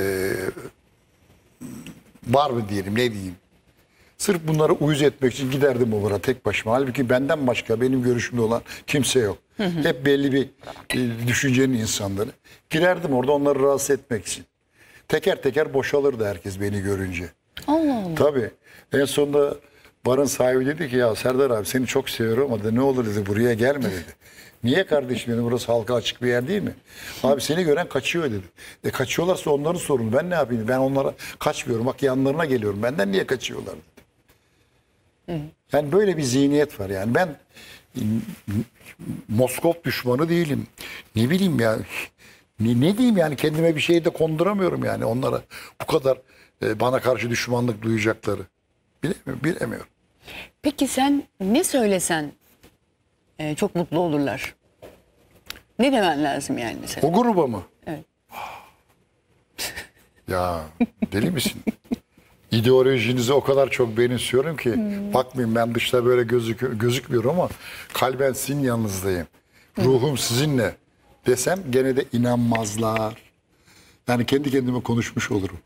var mı diyelim ne diyeyim. Sırf bunları uyuz etmek için giderdim oralara tek başıma. Halbuki benden başka benim görüşümde olan kimse yok. Hı hı. Hep belli bir e, düşüncenin insanları. girerdim orada onları rahatsız etmek için. Teker teker boşalırdı herkes beni görünce. Allah Allah. Tabii. En sonunda barın sahibi dedi ki ya Serdar abi seni çok seviyorum ama ne olur dedi buraya gelme dedi. Niye kardeşim dedim burası halka açık bir yer değil mi? Abi seni gören kaçıyor dedi. E kaçıyorlarsa onların sorunu. Ben ne yapayım? Ben onlara kaçmıyorum. Bak yanlarına geliyorum. Benden niye kaçıyorlar dedi. Hı. Yani böyle bir zihniyet var yani. Ben Moskov düşmanı değilim. Ne bileyim ya. Ne, ne diyeyim yani kendime bir şey de konduramıyorum yani onlara. Bu kadar e, bana karşı düşmanlık duyacakları. Bilemiyorum. bilemiyorum. Peki sen ne söylesen e, çok mutlu olurlar. Ne demen lazım yani sen? O gruba mı? Evet. ya deli misin? İdeolojinizi o kadar çok benimsiyorum ki hmm. bakmayın ben dışta böyle gözük gözükmüyorum ama kalben sizin yanınızdayım. Hmm. Ruhum sizinle desem gene de inanmazlar. Yani kendi kendime konuşmuş olurum.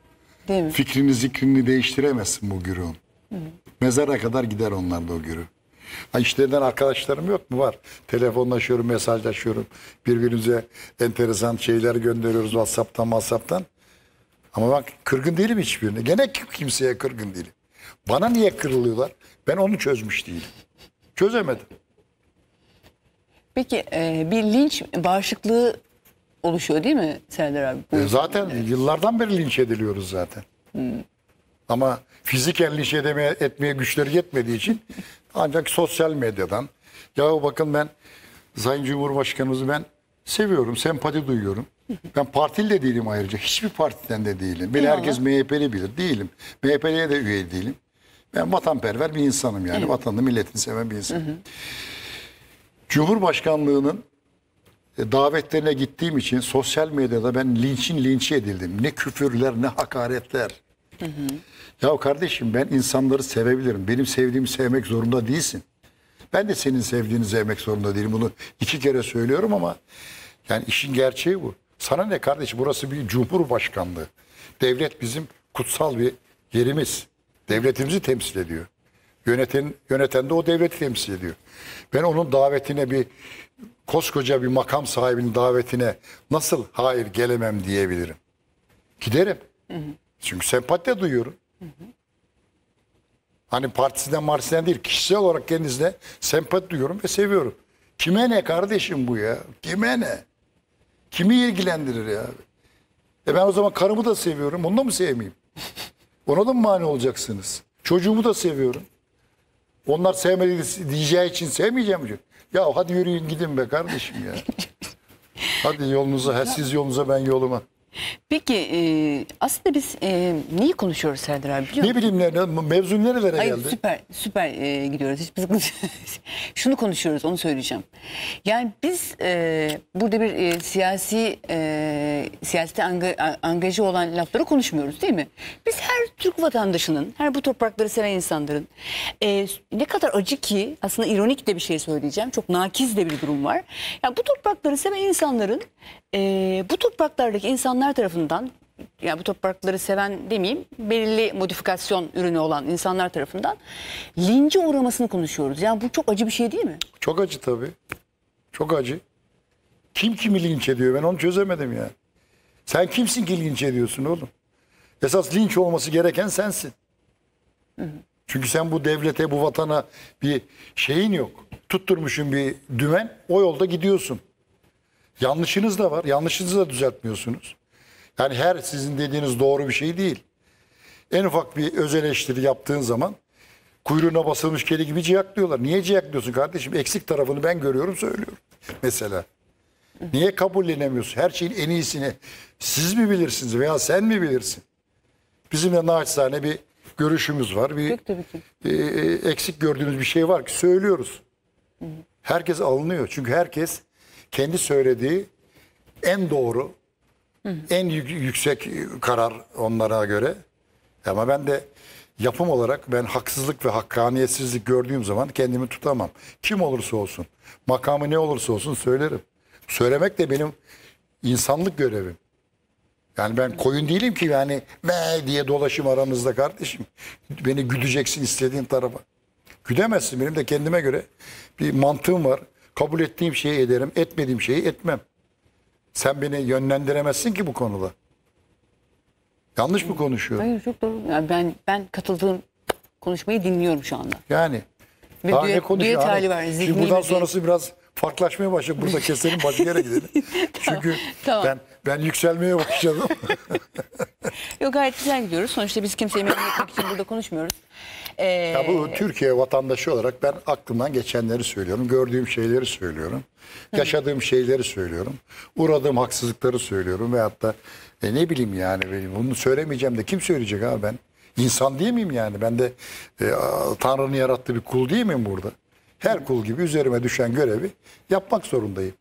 Değil mi? Fikrini zikrini değiştiremezsin bu gürün. Mezara kadar gider onlar da o gürü. Ha işlerinden arkadaşlarım yok mu? Var. Telefonlaşıyorum, mesajlaşıyorum. Birbirimize enteresan şeyler gönderiyoruz WhatsApp'tan, WhatsApp'tan. Ama bak kırgın değilim hiçbirine. Gene kimseye kırgın değilim. Bana niye kırılıyorlar? Ben onu çözmüş değilim. Çözemedim. Peki e, bir linç bağışıklığı oluşuyor değil mi Serdar abi? Bu E, zaten yıllardan beri linç ediliyoruz zaten. Hmm. Ama fiziken linç edemeye, etmeye güçleri yetmediği için ancak sosyal medyadan ya bakın ben Sayın Cumhurbaşkanımızı ben seviyorum, sempati duyuyorum. Ben partili de değilim ayrıca. Hiçbir partiden de değilim. Beni herkes MHP'li bilir. Değilim. MHP'liye de üye değilim. Ben vatanperver bir insanım yani. Evet. Vatanını, milletini seven bir insanım. Hı hı. Cumhurbaşkanlığının e, davetlerine gittiğim için sosyal medyada ben linçin linçi edildim. Ne küfürler ne hakaretler. Hı hı. Ya kardeşim ben insanları sevebilirim. Benim sevdiğimi sevmek zorunda değilsin. Ben de senin sevdiğini sevmek zorunda değilim. Bunu iki kere söylüyorum ama yani işin gerçeği bu. Sana ne kardeş burası bir cumhurbaşkanlığı. Devlet bizim kutsal bir yerimiz. Devletimizi temsil ediyor. Yöneten, yöneten de o devleti temsil ediyor. Ben onun davetine bir koskoca bir makam sahibinin davetine nasıl hayır gelemem diyebilirim. Giderim. Hı hı. Çünkü sempati duyuyorum. Hı hı. Hani partisinden martisinden değil kişisel olarak kendisine sempati duyuyorum ve seviyorum. Kime ne kardeşim bu ya? Kime ne? Kimi ilgilendirir ya? E ben o zaman karımı da seviyorum. Onu da mı sevmeyeyim? Ona da mı mani olacaksınız? Çocuğumu da seviyorum. Onlar sevmediği diyeceği için sevmeyeceğim diyor. Ya hadi yürüyün gidin be kardeşim ya. hadi yolunuza, siz yolunuza ben yoluma. Peki e, aslında biz e, neyi konuşuyoruz Serdar abi biliyor musun? Ne bileyim ne, mevzu nerelere geldi? Süper süper e, gidiyoruz. Hiçbir Şunu konuşuyoruz onu söyleyeceğim. Yani biz e, burada bir e, siyasi e, siyasete anga, angajı olan lafları konuşmuyoruz değil mi? Biz her Türk vatandaşının, her bu toprakları seven insanların e, ne kadar acı ki aslında ironik de bir şey söyleyeceğim. Çok nakiz de bir durum var. Yani bu toprakları seven insanların e, bu topraklardaki insanlar insanlar tarafından yani bu toprakları seven demeyeyim belirli modifikasyon ürünü olan insanlar tarafından lince uğramasını konuşuyoruz. Yani bu çok acı bir şey değil mi? Çok acı tabii. Çok acı. Kim kimi linç ediyor ben onu çözemedim yani. Sen kimsin ki linç ediyorsun oğlum? Esas linç olması gereken sensin. Hı hı. Çünkü sen bu devlete, bu vatana bir şeyin yok. Tutturmuşsun bir dümen, o yolda gidiyorsun. Yanlışınız da var, yanlışınızı da düzeltmiyorsunuz. Yani her sizin dediğiniz doğru bir şey değil. En ufak bir öz eleştiri yaptığın zaman kuyruğuna basılmış kedi gibi ciyaklıyorlar. Niye ciyaklıyorsun kardeşim? Eksik tarafını ben görüyorum söylüyorum mesela. Niye kabullenemiyorsun? Her şeyin en iyisini siz mi bilirsiniz veya sen mi bilirsin? Bizim Bizimle naçizane bir görüşümüz var. Bir e, e, eksik gördüğümüz bir şey var ki söylüyoruz. Herkes alınıyor. Çünkü herkes kendi söylediği en doğru, en yüksek karar onlara göre. Ama ben de yapım olarak ben haksızlık ve hakkaniyetsizlik gördüğüm zaman kendimi tutamam. Kim olursa olsun, makamı ne olursa olsun söylerim. Söylemek de benim insanlık görevim. Yani ben koyun değilim ki yani ve diye dolaşım aramızda kardeşim. Beni güdeceksin istediğin tarafa. Güdemezsin benim de kendime göre bir mantığım var. Kabul ettiğim şeyi ederim, etmediğim şeyi etmem. Sen beni yönlendiremezsin ki bu konuda. Yanlış mı konuşuyor? Hayır çok doğru. Yani ben ben katıldığım konuşmayı dinliyorum şu anda. Yani. Ve daha düet, ne konuşuyor? Düet hali var. Zihni Şimdi buradan bir sonrası biraz farklılaşmaya başladı. Burada keselim başka yere gidelim. tamam, Çünkü tamam. ben ben yükselmeye başladım. Yok gayet güzel gidiyoruz. Sonuçta biz kimseyi memnun etmek için burada konuşmuyoruz. E, ya bu Türkiye vatandaşı olarak ben aklımdan geçenleri söylüyorum. Gördüğüm şeyleri söylüyorum. Yaşadığım şeyleri söylüyorum. Uğradığım haksızlıkları söylüyorum. Veyahut da e, ne bileyim yani e, bunu söylemeyeceğim de kim söyleyecek abi ben? İnsan değil miyim yani? Ben de e, Tanrı'nın yarattığı bir kul değil miyim burada? Her kul gibi üzerime düşen görevi yapmak zorundayım.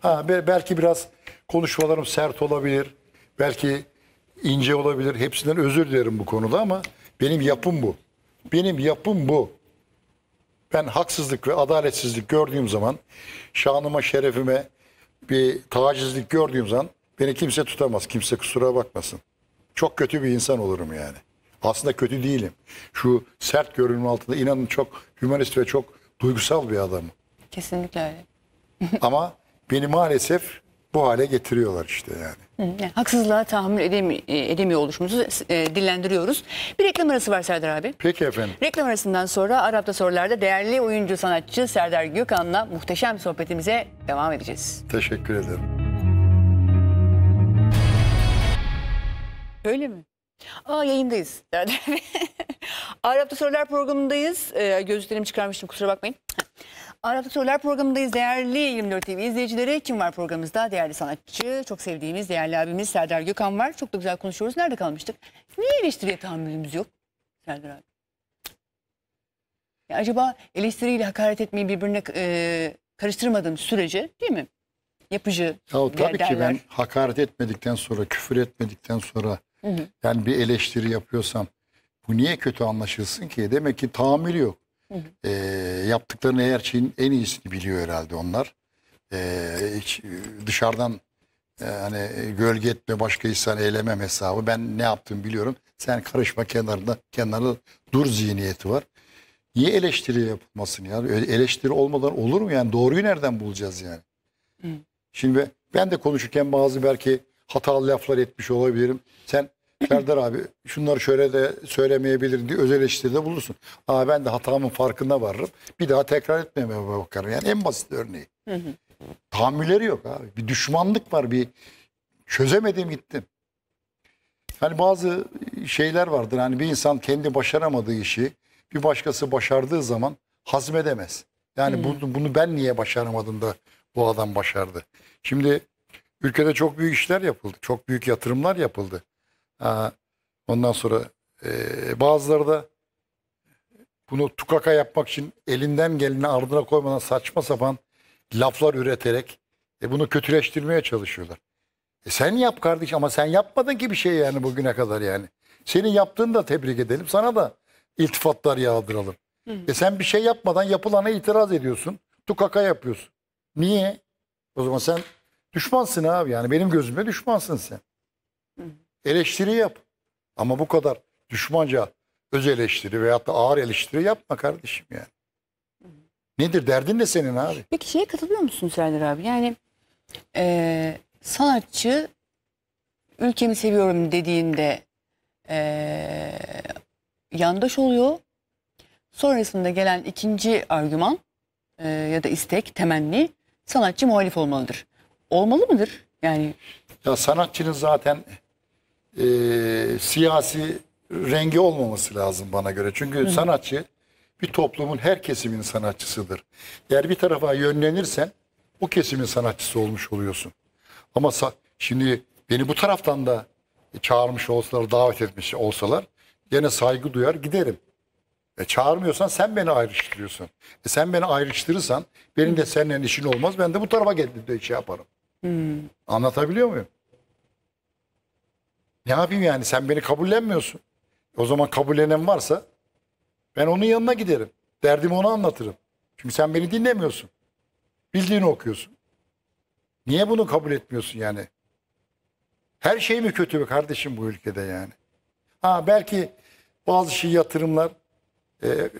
Ha, belki biraz konuşmalarım sert olabilir. Belki ince olabilir. Hepsinden özür dilerim bu konuda ama benim yapım bu. Benim yapım bu. Ben haksızlık ve adaletsizlik gördüğüm zaman, şanıma, şerefime bir tacizlik gördüğüm zaman beni kimse tutamaz. Kimse kusura bakmasın. Çok kötü bir insan olurum yani. Aslında kötü değilim. Şu sert görünüm altında inanın çok hümanist ve çok duygusal bir adamım. Kesinlikle öyle. Ama beni maalesef bu hale getiriyorlar işte yani. Yani haksızlığa tahammül e, edemiyor oluşumuzu e, e, dillendiriyoruz. Bir reklam arası var Serdar abi. Peki efendim. Reklam arasından sonra Arap'ta sorularda değerli oyuncu sanatçı Serdar Gökhan'la muhteşem sohbetimize devam edeceğiz. Teşekkür ederim. Öyle mi? Aa yayındayız. Arap'ta sorular programındayız. E, gözlüklerimi çıkarmıştım kusura bakmayın. Arada Sorular programındayız. Değerli 24 TV izleyicileri kim var programımızda? Değerli sanatçı, çok sevdiğimiz değerli abimiz Serdar Gökhan var. Çok da güzel konuşuyoruz. Nerede kalmıştık? Niye eleştiriye tahammülümüz yok Serdar abi? Ya acaba eleştiriyle hakaret etmeyi birbirine e, karıştırmadığım sürece değil mi? Yapıcı ya, Tabii derler. ki ben hakaret etmedikten sonra, küfür etmedikten sonra hı hı. yani bir eleştiri yapıyorsam bu niye kötü anlaşılsın ki? Demek ki tahammül yok. Hı hı. E, ee, yaptıklarını eğer Çin en iyisini biliyor herhalde onlar. Ee, e, hiç dışarıdan e, hani e, gölge etme başka insan eylemem hesabı. Ben ne yaptığımı biliyorum. Sen karışma kenarında kenarında dur zihniyeti var. Niye eleştiri yapılmasın ya? Eleştiri olmadan olur mu yani? Doğruyu nereden bulacağız yani? Hı. Şimdi ben de konuşurken bazı belki hatalı laflar etmiş olabilirim. Sen Serdar abi şunları şöyle de söylemeyebilir diye öz eleştiride bulursun. Aa ben de hatamın farkında varırım. Bir daha tekrar etmemeye bakarım. Yani en basit örneği. Hı hı. Tahammülleri yok abi. Bir düşmanlık var. Bir çözemedim gittim. Hani bazı şeyler vardır. Hani bir insan kendi başaramadığı işi bir başkası başardığı zaman hazmedemez. Yani hmm. bunu, bunu ben niye başaramadım da bu adam başardı. Şimdi ülkede çok büyük işler yapıldı. Çok büyük yatırımlar yapıldı ondan sonra e, bazıları da bunu tukaka yapmak için elinden geleni ardına koymadan saçma sapan laflar üreterek e, bunu kötüleştirmeye çalışıyorlar. E sen yap kardeş ama sen yapmadın ki bir şey yani bugüne kadar yani. Senin yaptığını da tebrik edelim. Sana da iltifatlar yağdıralım. Hı. E sen bir şey yapmadan yapılana itiraz ediyorsun. Tukaka yapıyorsun. Niye? O zaman sen düşmansın abi yani benim gözüme düşmansın sen. Hı. Eleştiri yap. Ama bu kadar düşmanca öz eleştiri veyahut da ağır eleştiri yapma kardeşim yani. Nedir? Derdin ne senin abi? Peki şeye katılıyor musun Serdar abi? Yani e, sanatçı ülkemi seviyorum dediğinde e, yandaş oluyor. Sonrasında gelen ikinci argüman e, ya da istek, temenni sanatçı muhalif olmalıdır. Olmalı mıdır? Yani ya sanatçının zaten e, siyasi rengi olmaması lazım bana göre. Çünkü Hı. sanatçı bir toplumun her kesimin sanatçısıdır. Eğer bir tarafa yönlenirsen o kesimin sanatçısı olmuş oluyorsun. Ama şimdi beni bu taraftan da çağırmış olsalar, davet etmiş olsalar yine saygı duyar giderim. E çağırmıyorsan sen beni ayrıştırıyorsun. E sen beni ayrıştırırsan benim de seninle işin olmaz. Ben de bu tarafa geldiğimde şey yaparım. Hmm. Anlatabiliyor muyum? Ne yapayım yani sen beni kabullenmiyorsun. O zaman kabullenen varsa ben onun yanına giderim. Derdimi ona anlatırım. Çünkü sen beni dinlemiyorsun. Bildiğini okuyorsun. Niye bunu kabul etmiyorsun yani? Her şey mi kötü be kardeşim bu ülkede yani? Ha belki bazı şey yatırımlar e,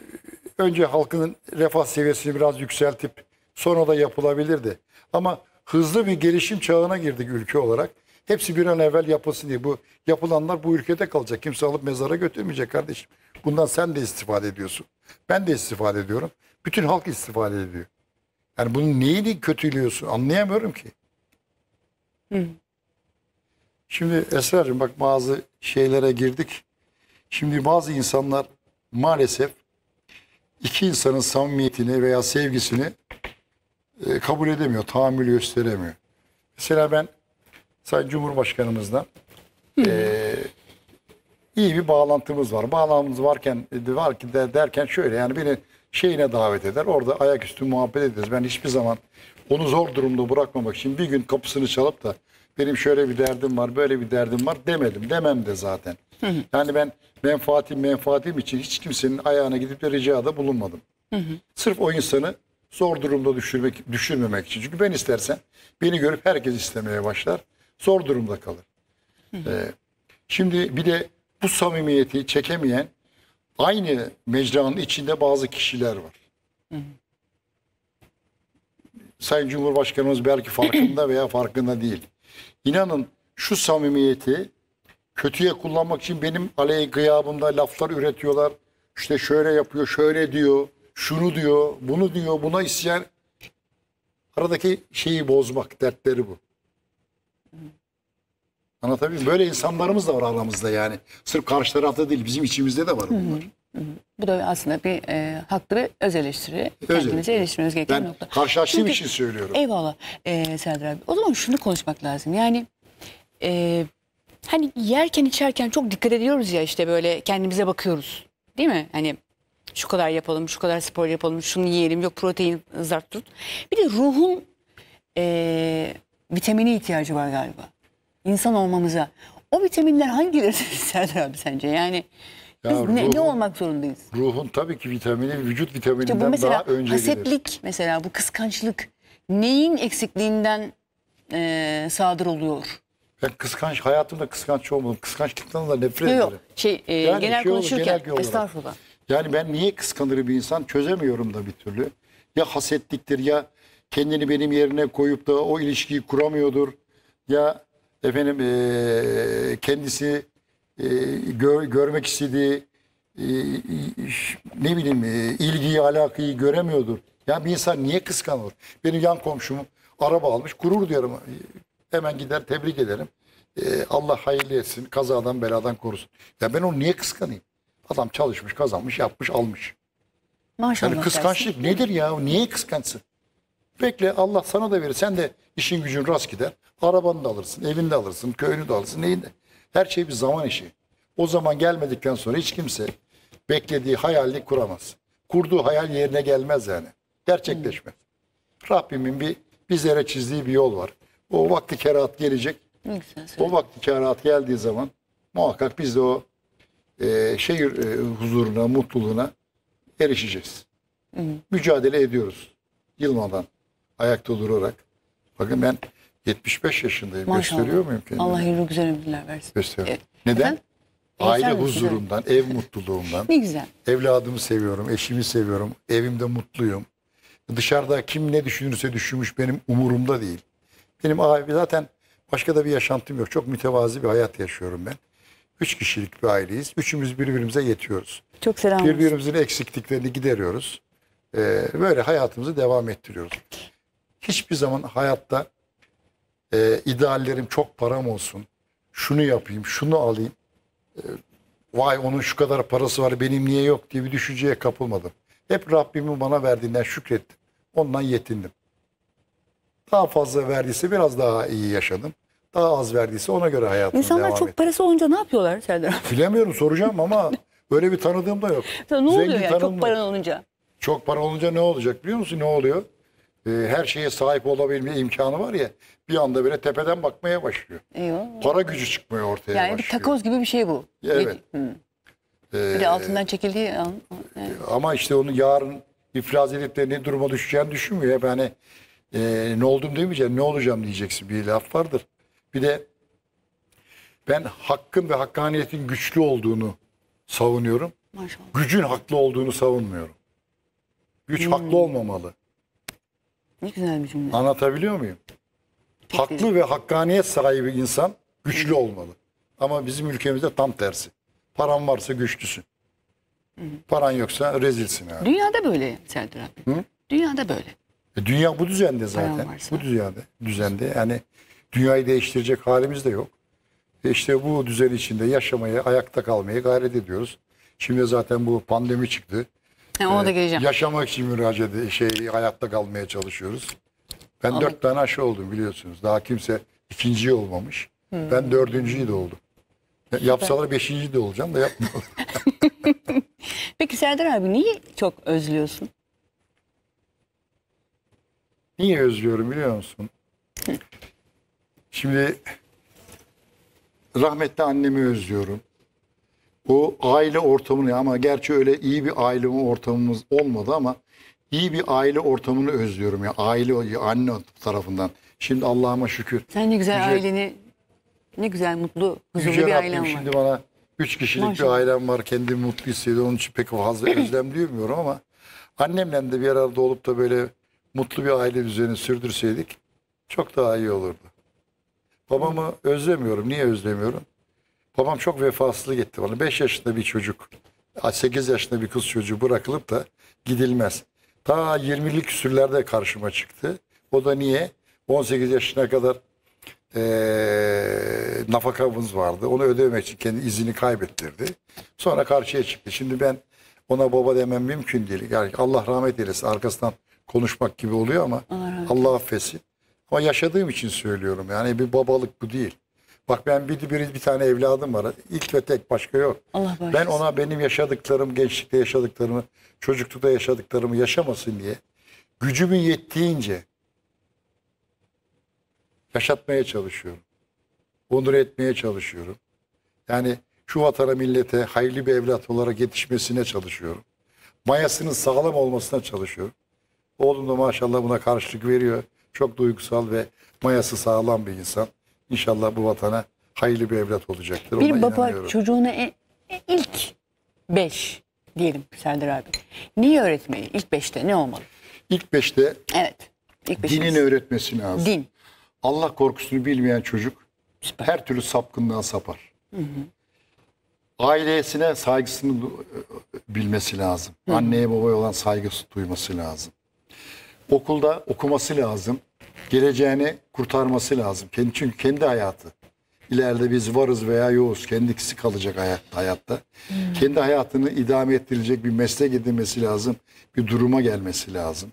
önce halkının refah seviyesini biraz yükseltip sonra da yapılabilirdi. Ama hızlı bir gelişim çağına girdik ülke olarak. Hepsi bir an evvel yapılsın diye. Bu yapılanlar bu ülkede kalacak. Kimse alıp mezara götürmeyecek kardeşim. Bundan sen de istifade ediyorsun. Ben de istifade ediyorum. Bütün halk istifade ediyor. Yani bunun neyini kötülüyorsun anlayamıyorum ki. Hı. Şimdi Esra'cığım bak bazı şeylere girdik. Şimdi bazı insanlar maalesef iki insanın samimiyetini veya sevgisini e, kabul edemiyor, tahammül gösteremiyor. Mesela ben Sayın Cumhurbaşkanımızla e, iyi bir bağlantımız var. Bağlantımız varken e, var ki de, derken şöyle yani beni şeyine davet eder. Orada ayaküstü muhabbet ederiz. Ben hiçbir zaman onu zor durumda bırakmamak için bir gün kapısını çalıp da benim şöyle bir derdim var, böyle bir derdim var demedim. Demem de zaten. Hı hı. Yani ben menfaatim menfaatim için hiç kimsenin ayağına gidip de ricada bulunmadım. Hı hı. Sırf o insanı zor durumda düşürmek, düşürmemek için. Çünkü ben istersen beni görüp herkes istemeye başlar zor durumda kalır. Hı Ee, şimdi bir de bu samimiyeti çekemeyen aynı mecranın içinde bazı kişiler var. hı. Sayın Cumhurbaşkanımız belki farkında veya farkında değil. İnanın şu samimiyeti kötüye kullanmak için benim aleyh gıyabımda laflar üretiyorlar. İşte şöyle yapıyor, şöyle diyor, şunu diyor, bunu diyor, buna isyan. Aradaki şeyi bozmak, dertleri bu. Anlatabiliyor muyum? Böyle insanlarımız da var aramızda yani. Sırf karşı tarafta değil bizim içimizde de var bunlar. Hı hı. Bu da aslında bir e, haklı ve öz eleştiri. Öz Kendimize eleştirmemiz gereken ben nokta. karşılaştığım için söylüyorum. Eyvallah e, Serdar abi. O zaman şunu konuşmak lazım. Yani e, hani yerken içerken çok dikkat ediyoruz ya işte böyle kendimize bakıyoruz. Değil mi? Hani şu kadar yapalım, şu kadar spor yapalım, şunu yiyelim, yok protein zart tut. Bir de ruhun e, vitamine ihtiyacı var galiba insan olmamıza. O vitaminler hangileri Serdar abi sence? Yani ya ne, ruhun, ne olmak zorundayız? Ruhun tabii ki vitamini vücut vitamininden işte bu mesela, daha önce hasetlik mesela bu kıskançlık neyin eksikliğinden e, sadır oluyor? Ben kıskanç, hayatımda kıskanç olmadım. Kıskançlıktan da nefret ederim. Yok, şey, e, yani genel şey konuşurken, genel şey estağfurullah. Yani ben niye kıskanır bir insan çözemiyorum da bir türlü. Ya hasetliktir ya kendini benim yerine koyup da o ilişkiyi kuramıyordur. Ya efendim e, kendisi e, gör, görmek istediği e, ne bileyim e, ilgiyi, alakayı göremiyordur. Ya bir insan niye kıskanır? Benim yan komşum araba almış, gurur duyarım. Hemen gider tebrik ederim. E, Allah hayırlı etsin, kazadan beladan korusun. Ya ben onu niye kıskanayım? Adam çalışmış, kazanmış, yapmış, almış. Maşallah. Yani kıskançlık dersin. nedir ya? Niye kıskançsın? Bekle Allah sana da verir. Sen de işin gücün rast gider. Arabanı da alırsın, evini de alırsın, köyünü de alırsın, neyini de. Her şey bir zaman işi. O zaman gelmedikten sonra hiç kimse beklediği hayalini kuramaz. Kurduğu hayal yerine gelmez yani. Gerçekleşmez. Rabbimin bir bizlere çizdiği bir yol var. O vakti kerahat gelecek. O vakti kerahat geldiği zaman muhakkak biz de o e, şey e, huzuruna, mutluluğuna erişeceğiz. Hı. Mücadele ediyoruz yılmadan ayakta durarak. Bakın ben 75 yaşındayım. Maşallah. Gösteriyor muyum kendimi? Allah yürü güzel ömürler versin. Gösteriyorum. E, Neden? Efendim? Aile Güzel, huzurumdan, güzel. ev mutluluğumdan. Ne güzel. Evladımı seviyorum, eşimi seviyorum, evimde mutluyum. Dışarıda kim ne düşünürse düşünmüş benim umurumda değil. Benim abi zaten başka da bir yaşantım yok. Çok mütevazi bir hayat yaşıyorum ben. Üç kişilik bir aileyiz. Üçümüz birbirimize yetiyoruz. Çok selam. olsun. Birbirimizin eksikliklerini gideriyoruz. Ee, böyle hayatımızı devam ettiriyoruz hiçbir zaman hayatta e, ideallerim çok param olsun, şunu yapayım, şunu alayım, e, vay onun şu kadar parası var benim niye yok diye bir düşünceye kapılmadım. Hep Rabbimin bana verdiğinden şükrettim. Ondan yetindim. Daha fazla verdiyse biraz daha iyi yaşadım. Daha az verdiyse ona göre hayatım İnsanlar çok ettim. parası olunca ne yapıyorlar Serdar abi? Bilemiyorum soracağım ama böyle bir tanıdığım da yok. ne oluyor Zengin yani çok paran olunca? Çok para olunca ne olacak biliyor musun ne oluyor? e, her şeye sahip olabilme imkanı var ya bir anda böyle tepeden bakmaya başlıyor. Eyvallah. Para gücü çıkmıyor ortaya Yani bir başlıyor. takoz gibi bir şey bu. evet. Ee, Bir de altından çekildiği an. Yani. Ama işte onu yarın iflas edip de ne duruma düşeceğini düşünmüyor. Hep hani e, ne oldum demeyeceksin, ne olacağım diyeceksin bir laf vardır. Bir de ben hakkın ve hakkaniyetin güçlü olduğunu savunuyorum. Maşallah. Gücün haklı olduğunu savunmuyorum. Güç haklı hmm. olmamalı. Ne güzel bir cümle. Anlatabiliyor muyum? Peki. Haklı ve hakkaniyet sahibi insan güçlü olmalı. Ama bizim ülkemizde tam tersi. Paran varsa güçlüsün. Hı. Paran yoksa rezilsin abi. Dünyada böyle Serdar abi. Hı? Dünyada böyle. E dünya bu düzende zaten. Bu dünyada, düzende. Yani dünyayı değiştirecek halimiz de yok. E işte bu düzen içinde yaşamaya, ayakta kalmaya gayret ediyoruz. Şimdi zaten bu pandemi çıktı. He, ona da ee, geleceğim. Yaşamak için müracaat ed- şey hayatta kalmaya çalışıyoruz. Ben Ama- dört tane aşı oldum biliyorsunuz. Daha kimse ikinciyi olmamış. Ben dördüncüyü de oldum. Ya- Yapsalar beşinci de olacağım da yapmıyorlar. Peki Serdar abi niye çok özlüyorsun? Niye özlüyorum biliyor musun? Şimdi rahmetli annemi özlüyorum o aile ortamını ama gerçi öyle iyi bir aile ortamımız olmadı ama iyi bir aile ortamını özlüyorum ya aile anne tarafından. Şimdi Allah'ıma şükür. Sen ne güzel, güzel aileni ne güzel mutlu huzurlu bir ailen var. Şimdi bana üç kişilik Maşallah. bir ailem var. Kendimi mutlu hissediyorum. Onun için pek fazla özlemleyemiyorum ama annemle de bir arada olup da böyle mutlu bir aile düzeni sürdürseydik çok daha iyi olurdu. Babamı özlemiyorum. Niye özlemiyorum? Babam çok vefasızlık etti bana. 5 yaşında bir çocuk, 8 yaşında bir kız çocuğu bırakılıp da gidilmez. Ta 20'li küsürlerde karşıma çıktı. O da niye? 18 yaşına kadar ee, nafakamız vardı. Onu ödemek için kendi izini kaybettirdi. Sonra karşıya çıktı. Şimdi ben ona baba demem mümkün değil. Yani Allah rahmet eylesin arkasından konuşmak gibi oluyor ama Allah, Allah affetsin. Ama yaşadığım için söylüyorum. Yani bir babalık bu değil. Bak ben bir, bir, bir tane evladım var. İlk ve tek başka yok. Allah bağışlasın. ben ona benim yaşadıklarım, gençlikte yaşadıklarımı, çocuklukta yaşadıklarımı yaşamasın diye gücümün yettiğince yaşatmaya çalışıyorum. Onur etmeye çalışıyorum. Yani şu vatana millete hayırlı bir evlat olarak yetişmesine çalışıyorum. Mayasının sağlam olmasına çalışıyorum. Oğlum da maşallah buna karşılık veriyor. Çok duygusal ve mayası sağlam bir insan. İnşallah bu vatana hayırlı bir evlat olacaktır. Bir Ona baba çocuğuna e, e, ilk beş diyelim Serdar abi. Neyi öğretmeyi İlk beşte ne olmalı? İlk beşte evet, ilk beşimiz. dinin öğretmesi lazım. Din. Allah korkusunu bilmeyen çocuk Süper. her türlü sapkınlığa sapar. Hı hı. Ailesine saygısını bilmesi lazım. Hı. Anneye babaya olan saygısı duyması lazım. Okulda okuması lazım geleceğini kurtarması lazım. Kendi, çünkü kendi hayatı. İleride biz varız veya yoğuz. Kendisi kalacak hayat, hayatta. Hmm. Kendi hayatını idame ettirecek bir meslek edinmesi lazım. Bir duruma gelmesi lazım.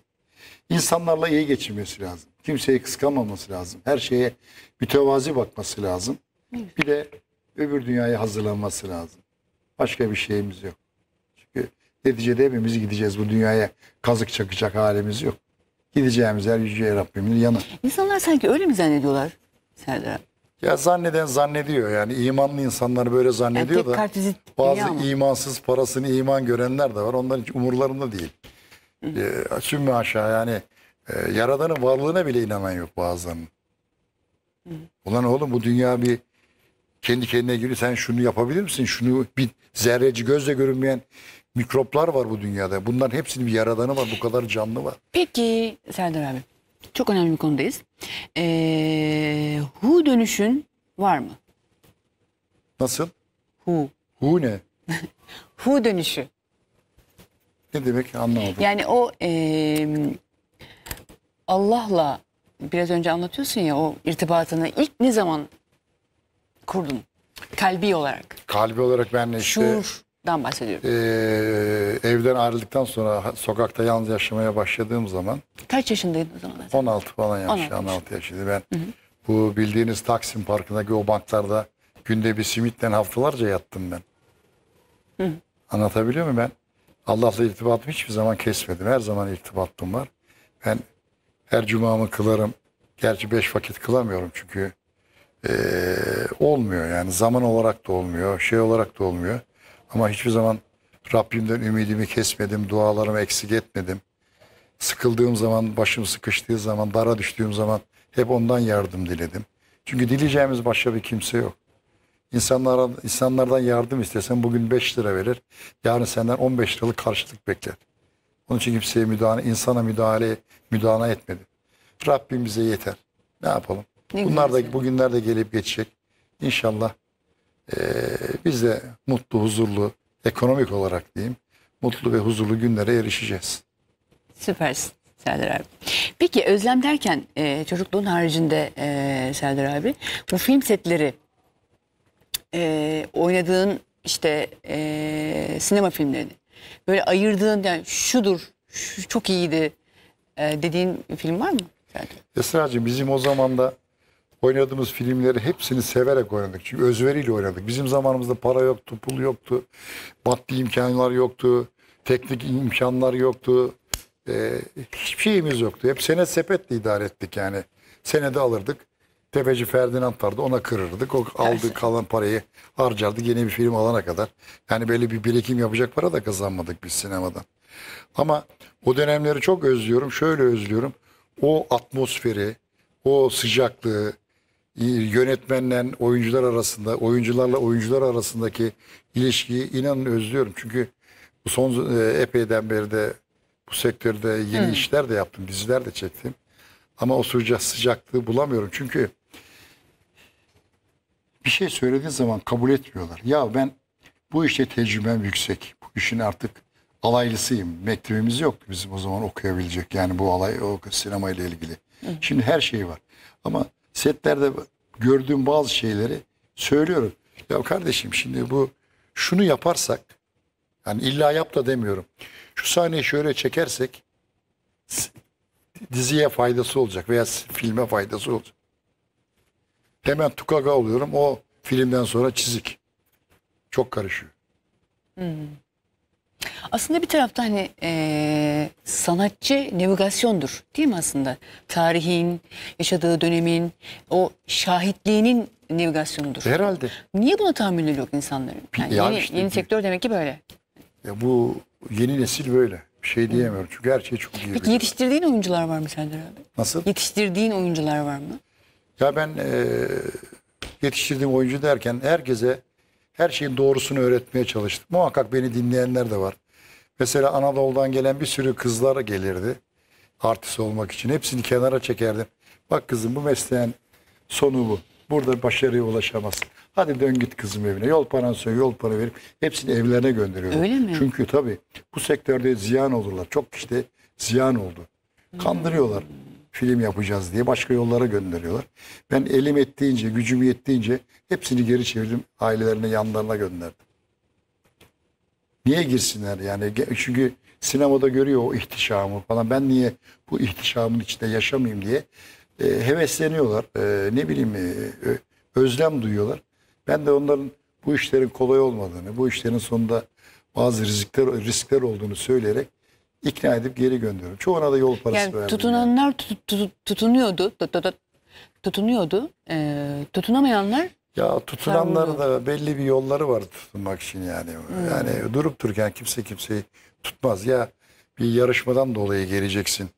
İnsanlarla iyi geçirmesi lazım. kimseye kıskanmaması lazım. Her şeye mütevazi bakması lazım. Bir de öbür dünyaya hazırlanması lazım. Başka bir şeyimiz yok. Çünkü neticede hepimiz gideceğiz. Bu dünyaya kazık çakacak halimiz yok. Gideceğimiz yer Yüce Rabbim'in yanı. İnsanlar sanki öyle mi zannediyorlar Serdar Ya zanneden zannediyor yani imanlı insanlar böyle zannediyor Erkek da bazı imansız parasını iman görenler de var. Onların hiç umurlarında değil. Ee, sümme aşağı yani e, yaradanın varlığına bile inanan yok bazılarının. Ulan oğlum bu dünya bir kendi kendine giriyor. Sen şunu yapabilir misin? Şunu bir zerreci gözle görünmeyen Mikroplar var bu dünyada. Bunların hepsinin bir yaradanı var. Bu kadar canlı var. Peki Serdar abi. Çok önemli bir konudayız. Ee, hu dönüşün var mı? Nasıl? Hu. Hu ne? hu dönüşü. Ne demek anlamadım. Yani o e, Allah'la biraz önce anlatıyorsun ya o irtibatını ilk ne zaman kurdun? Kalbi olarak. Kalbi olarak ben işte... Şuur. Dan bahsediyorum. Ee, evden ayrıldıktan sonra sokakta yalnız yaşamaya başladığım zaman. Kaç yaşındaydın o zaman? 16 falan yaşlı, 16, 16 yaşıydı ben. Hı hı. Bu bildiğiniz Taksim Parkı'ndaki o banklarda günde bir simitle haftalarca yattım ben. Hı hı. Anlatabiliyor muyum ben? Allah'la irtibatımı hiçbir zaman kesmedim. Her zaman irtibatım var. Ben her cumamı kılarım. Gerçi beş vakit kılamıyorum çünkü. Ee, olmuyor yani zaman olarak da olmuyor, şey olarak da olmuyor. Ama hiçbir zaman Rabbimden ümidimi kesmedim, dualarımı eksik etmedim. Sıkıldığım zaman, başım sıkıştığı zaman, dara düştüğüm zaman hep ondan yardım diledim. Çünkü dileyeceğimiz başka bir kimse yok. İnsanlara, insanlardan yardım istesen bugün 5 lira verir. Yarın senden 15 liralık karşılık bekler. Onun için kimseye müdahale, insana müdahale, müdahale etmedi. Rabbim bize yeter. Ne yapalım? Ne Bunlar da bugünler gelip geçecek. İnşallah ee, biz de mutlu, huzurlu, ekonomik olarak diyeyim, mutlu ve huzurlu günlere erişeceğiz. Süpersin Serdar abi. Peki Özlem derken e, çocukluğun haricinde e, Serdar abi bu film setleri e, oynadığın işte e, sinema filmlerini böyle ayırdığın yani şudur şu çok iyiydi e, dediğin film var mı? Esra'cığım bizim o zaman da oynadığımız filmleri hepsini severek oynadık. Çünkü özveriyle oynadık. Bizim zamanımızda para yoktu, pul yoktu, maddi imkanlar yoktu, teknik imkanlar yoktu. Ee, hiçbir şeyimiz yoktu. Hep sene sepetle idare ettik yani. Senede alırdık. Tepeci Ferdinand vardı ona kırırdık. O aldığı kalan parayı harcardı yeni bir film alana kadar. Yani böyle bir birikim yapacak para da kazanmadık biz sinemadan. Ama o dönemleri çok özlüyorum. Şöyle özlüyorum. O atmosferi, o sıcaklığı, e, yönetmenle oyuncular arasında, oyuncularla oyuncular arasındaki ilişkiyi inanın özlüyorum. Çünkü bu son e, epeyden beri de bu sektörde yeni hmm. işler de yaptım, diziler de çektim. Ama o sıcak sıcaklığı bulamıyorum. Çünkü bir şey söylediğin zaman kabul etmiyorlar. Ya ben bu işte tecrübem yüksek. Bu işin artık alaylısıyım. Mektebimiz yoktu bizim o zaman okuyabilecek. Yani bu alay o sinema ile ilgili. Hı. Şimdi her şey var. Ama setlerde gördüğüm bazı şeyleri söylüyorum. Ya kardeşim şimdi bu şunu yaparsak yani illa yap da demiyorum. Şu sahneyi şöyle çekersek diziye faydası olacak veya filme faydası olacak. Hemen tukaga oluyorum. O filmden sonra çizik. Çok karışıyor. Hmm. Aslında bir tarafta hani e, sanatçı navigasyondur değil mi aslında? Tarihin, yaşadığı dönemin, o şahitliğinin navigasyonudur. Herhalde. Niye buna tahammülü yok insanların? Yani Ya yeni, işte- yeni sektör demek ki böyle. Ya bu yeni nesil böyle. Bir şey diyemiyorum çünkü her şey çok iyi. Peki yetiştirdiğin oyuncular var mı Serdar abi? Nasıl? Yetiştirdiğin oyuncular var mı? Ya ben eee yetiştirdiğim oyuncu derken herkese her şeyin doğrusunu öğretmeye çalıştım. Muhakkak beni dinleyenler de var. Mesela Anadolu'dan gelen bir sürü kızlar gelirdi. Artist olmak için. Hepsini kenara çekerdim. Bak kızım bu mesleğin sonu bu. Burada başarıya ulaşamazsın. Hadi dön git kızım evine. Yol paran söyle, yol para verip hepsini evlerine gönderiyorum. Öyle mi? Çünkü tabii bu sektörde ziyan olurlar. Çok işte ziyan oldu. Kandırıyorlar film yapacağız diye başka yollara gönderiyorlar. Ben elim ettiğince, gücüm yettiğince hepsini geri çevirdim. Ailelerine, yanlarına gönderdim. Niye girsinler yani? Çünkü sinemada görüyor o ihtişamı falan. Ben niye bu ihtişamın içinde yaşamayayım diye e, hevesleniyorlar. E, ne bileyim e, özlem duyuyorlar. Ben de onların bu işlerin kolay olmadığını, bu işlerin sonunda bazı riskler, riskler olduğunu söyleyerek ikna edip geri gönderiyorum. Çoğuna da yol parası yani Tutunanlar tut, tut, tutunuyordu. Tut, tut, tutunuyordu. E, ee, tutunamayanlar ya tutunanların da belli bir yolları var tutunmak için yani. Hmm. Yani durup dururken kimse kimseyi tutmaz. Ya bir yarışmadan dolayı geleceksin.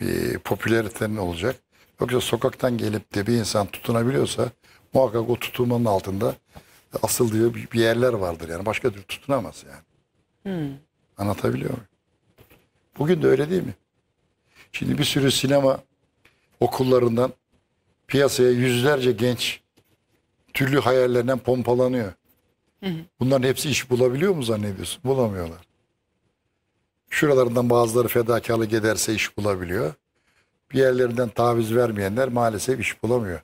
Bir popülariten olacak. Yoksa sokaktan gelip de bir insan tutunabiliyorsa muhakkak o tutunmanın altında asıldığı bir yerler vardır. Yani başka türlü tutunamaz yani. Hmm. Anlatabiliyor muyum? Bugün de öyle değil mi? Şimdi bir sürü sinema okullarından piyasaya yüzlerce genç türlü hayallerinden pompalanıyor. Bunların hepsi iş bulabiliyor mu zannediyorsun? Bulamıyorlar. Şuralarından bazıları fedakarlık ederse iş bulabiliyor. Bir yerlerinden taviz vermeyenler maalesef iş bulamıyor.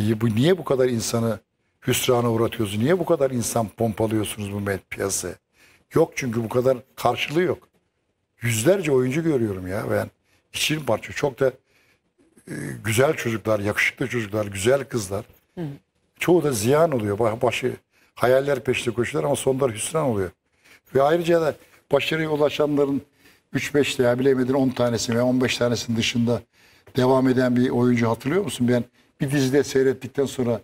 E bu, niye bu kadar insanı hüsrana uğratıyorsunuz? Niye bu kadar insan pompalıyorsunuz bu med piyasaya? Yok çünkü bu kadar karşılığı yok yüzlerce oyuncu görüyorum ya ben. İçin parça çok da e, güzel çocuklar, yakışıklı çocuklar, güzel kızlar. Hı. Çoğu da ziyan oluyor. Başı hayaller peşinde koşuyorlar ama sonlar hüsran oluyor. Ve ayrıca da başarıya ulaşanların 3-5 veya bilemedin 10 tanesi veya 15 tanesinin dışında devam eden bir oyuncu hatırlıyor musun? Ben bir dizide seyrettikten sonra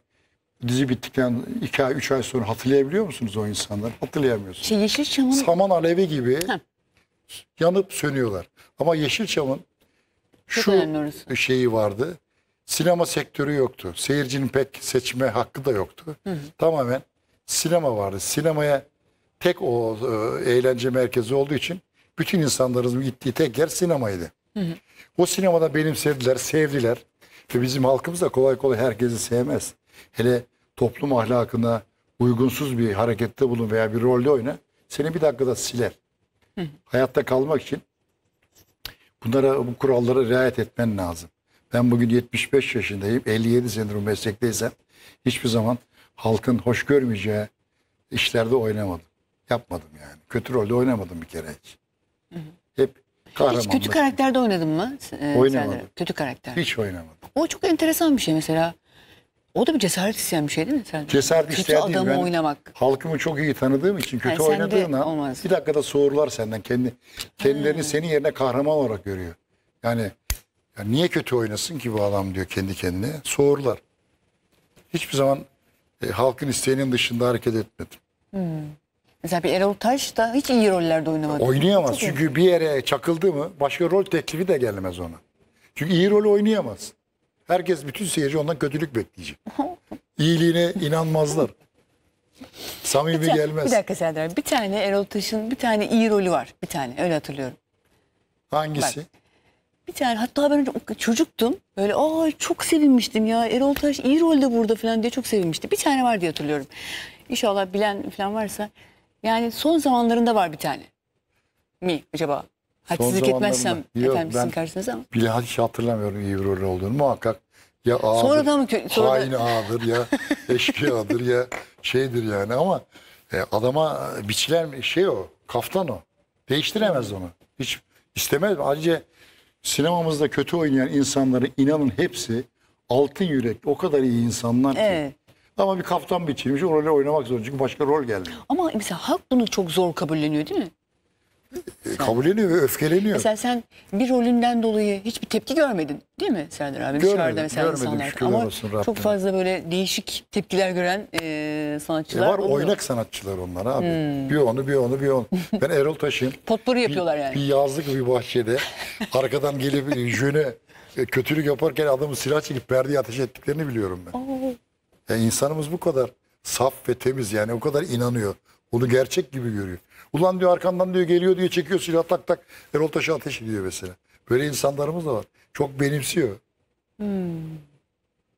dizi bittikten 2 ay 3 ay sonra hatırlayabiliyor musunuz o insanları? Hatırlayamıyorsunuz. Şey Yeşilçam'ın... Saman alevi gibi. Heh yanıp sönüyorlar. Ama Yeşilçam'ın şu şeyi vardı. Sinema sektörü yoktu. Seyircinin pek seçme hakkı da yoktu. Hı hı. Tamamen sinema vardı. Sinemaya tek o e, eğlence merkezi olduğu için bütün insanların gittiği tek yer sinemaydı. Hı hı. O sinemada benimsediler, sevdiler. Ve bizim halkımız da kolay kolay herkesi sevmez. Hele toplum ahlakına uygunsuz bir harekette bulun veya bir rolde oyna. Seni bir dakikada siler. Hayatta kalmak için bunlara bu kurallara riayet etmen lazım. Ben bugün 75 yaşındayım. 57 senedir bu meslekteysem hiçbir zaman halkın hoş görmeyeceği işlerde oynamadım. Yapmadım yani. Kötü rolde oynamadım bir kere hiç. Hı hı. Hep kahramanlık. Hiç kötü karakterde oynadın mı? Ee, oynamadım. Sen Kötü karakter. Hiç oynamadım. O çok enteresan bir şey mesela. O da bir cesaret isteyen bir şey değil mi? Sen cesaret kötü isteyen adamı değil. Ben oynamak. Halkımı çok iyi tanıdığım için kötü yani oynadığın an olmaz. bir dakikada soğurlar senden. Kendi, kendilerini hmm. senin yerine kahraman olarak görüyor. Yani ya niye kötü oynasın ki bu adam diyor kendi kendine. Soğurlar. Hiçbir zaman e, halkın isteğinin dışında hareket etmedim. Hmm. Mesela bir Erol Taş da hiç iyi rollerde oynamadı. Oynayamaz. çünkü bir yere çakıldı mı başka rol teklifi de gelmez ona. Çünkü iyi rolü oynayamaz. Herkes bütün seyirci ondan kötülük bekleyecek. İyiliğine inanmazlar. Samimi bir tane, gelmez. Bir dakika Serdar. Bir tane Erol Taş'ın bir tane iyi rolü var. Bir tane öyle hatırlıyorum. Hangisi? Bak, bir tane hatta ben çocuktum. Böyle ay çok sevinmiştim ya Erol Taş iyi rolde burada falan diye çok sevinmişti. Bir tane var diye hatırlıyorum. İnşallah bilen falan varsa. Yani son zamanlarında var bir tane. Mi acaba? Haksızlık etmezsem yok, efendim sizin karşınıza ama. Bilhassa hatırlamıyorum iyi bir rol olduğunu. Muhakkak ya ağadır, Sonradan mı sonra... hain ağadır ya eşkıyadır ya şeydir yani ama e, adama biçilen şey o, kaftan o. Değiştiremez onu. Hiç istemez. Ayrıca sinemamızda kötü oynayan insanları inanın hepsi altın yürek o kadar iyi insanlar ki. Evet. Ama bir kaftan biçilmiş o rolü oynamak zor çünkü başka rol geldi. Ama mesela halk bunu çok zor kabulleniyor değil mi? kabulleniyor ve öfkeleniyor. Mesela sen bir rolünden dolayı hiçbir tepki görmedin değil mi Serdar abi? Görmedim, Dışarıda mesela görmedim, insanlar. Ama olsun, çok fazla böyle değişik tepkiler gören e, sanatçılar. E var oluyor. oynak sanatçılar onlar abi. Hmm. Bir onu bir onu bir onu. Ben Erol Taş'ın. Potpourri yapıyorlar yani. Bir yazlık bir bahçede arkadan gelip jöne e, kötülük yaparken adamı silah çekip perdeyi ateş ettiklerini biliyorum ben. Oo. Yani insanımız bu kadar saf ve temiz yani o kadar inanıyor. Onu gerçek gibi görüyor. Ulan diyor arkandan diyor geliyor diyor çekiyor silah tak tak. Erol Taş'a ateş ediyor mesela. Böyle insanlarımız da var. Çok benimsiyor. Hmm.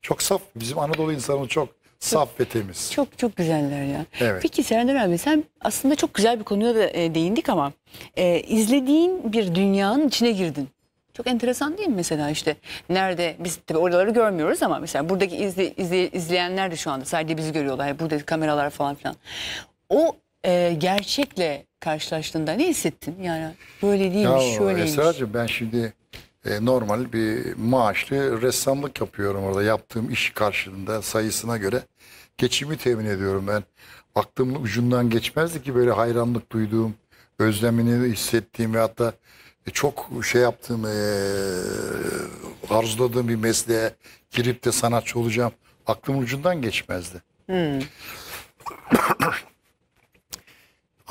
Çok saf. Bizim Anadolu insanımız çok saf ve temiz. Çok çok güzeller ya. Evet. Peki Serdar abi sen aslında çok güzel bir konuya da e, değindik ama e, izlediğin bir dünyanın içine girdin. Çok enteresan değil mi mesela işte nerede biz tabii oraları görmüyoruz ama mesela buradaki izle, izle, izleyenler de şu anda sadece bizi görüyorlar. Yani buradaki kameralar falan filan. O e, gerçekle karşılaştığında ne hissettin? Yani böyle değilmiş, ya, şöyleymiş. Esra'cığım ben şimdi e, normal bir maaşlı ressamlık yapıyorum orada. Yaptığım iş karşılığında sayısına göre geçimi temin ediyorum ben. Aklımın ucundan geçmezdi ki böyle hayranlık duyduğum, özlemini hissettiğim ve hatta e, çok şey yaptığım, e, arzuladığım bir mesleğe girip de sanatçı olacağım aklımın ucundan geçmezdi. Hmm.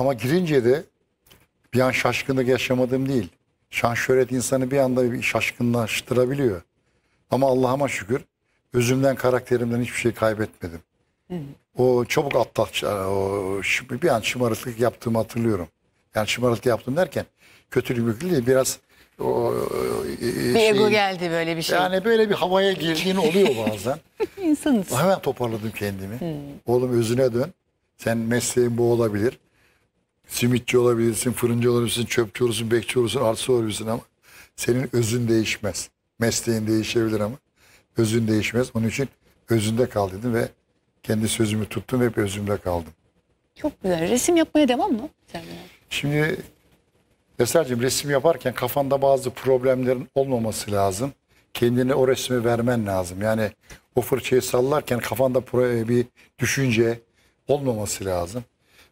Ama girince de bir an şaşkınlık yaşamadım değil. Şan şöhret insanı bir anda bir şaşkınlaştırabiliyor. Ama Allah'ıma şükür özümden karakterimden hiçbir şey kaybetmedim. Hı hı. O çabuk atlat, e, o, bir an şımarıklık yaptığımı hatırlıyorum. Yani şımarıklık yaptım derken kötülük değil biraz o, e, e, bir şey, ego geldi böyle bir şey. Yani böyle bir havaya girdiğin oluyor bazen. İnsanız. Hemen toparladım kendimi. Hmm. Oğlum özüne dön. Sen mesleğin bu olabilir simitçi olabilirsin, fırıncı olabilirsin, çöpçü olursun, bekçi olursun, arsa olabilirsin ama senin özün değişmez. Mesleğin değişebilir ama özün değişmez. Onun için özünde kal dedim ve kendi sözümü tuttum ve hep özümde kaldım. Çok güzel. Resim yapmaya devam mı? Şimdi Eser'cim resim yaparken kafanda bazı problemlerin olmaması lazım. Kendine o resmi vermen lazım. Yani o fırçayı sallarken kafanda bir düşünce olmaması lazım.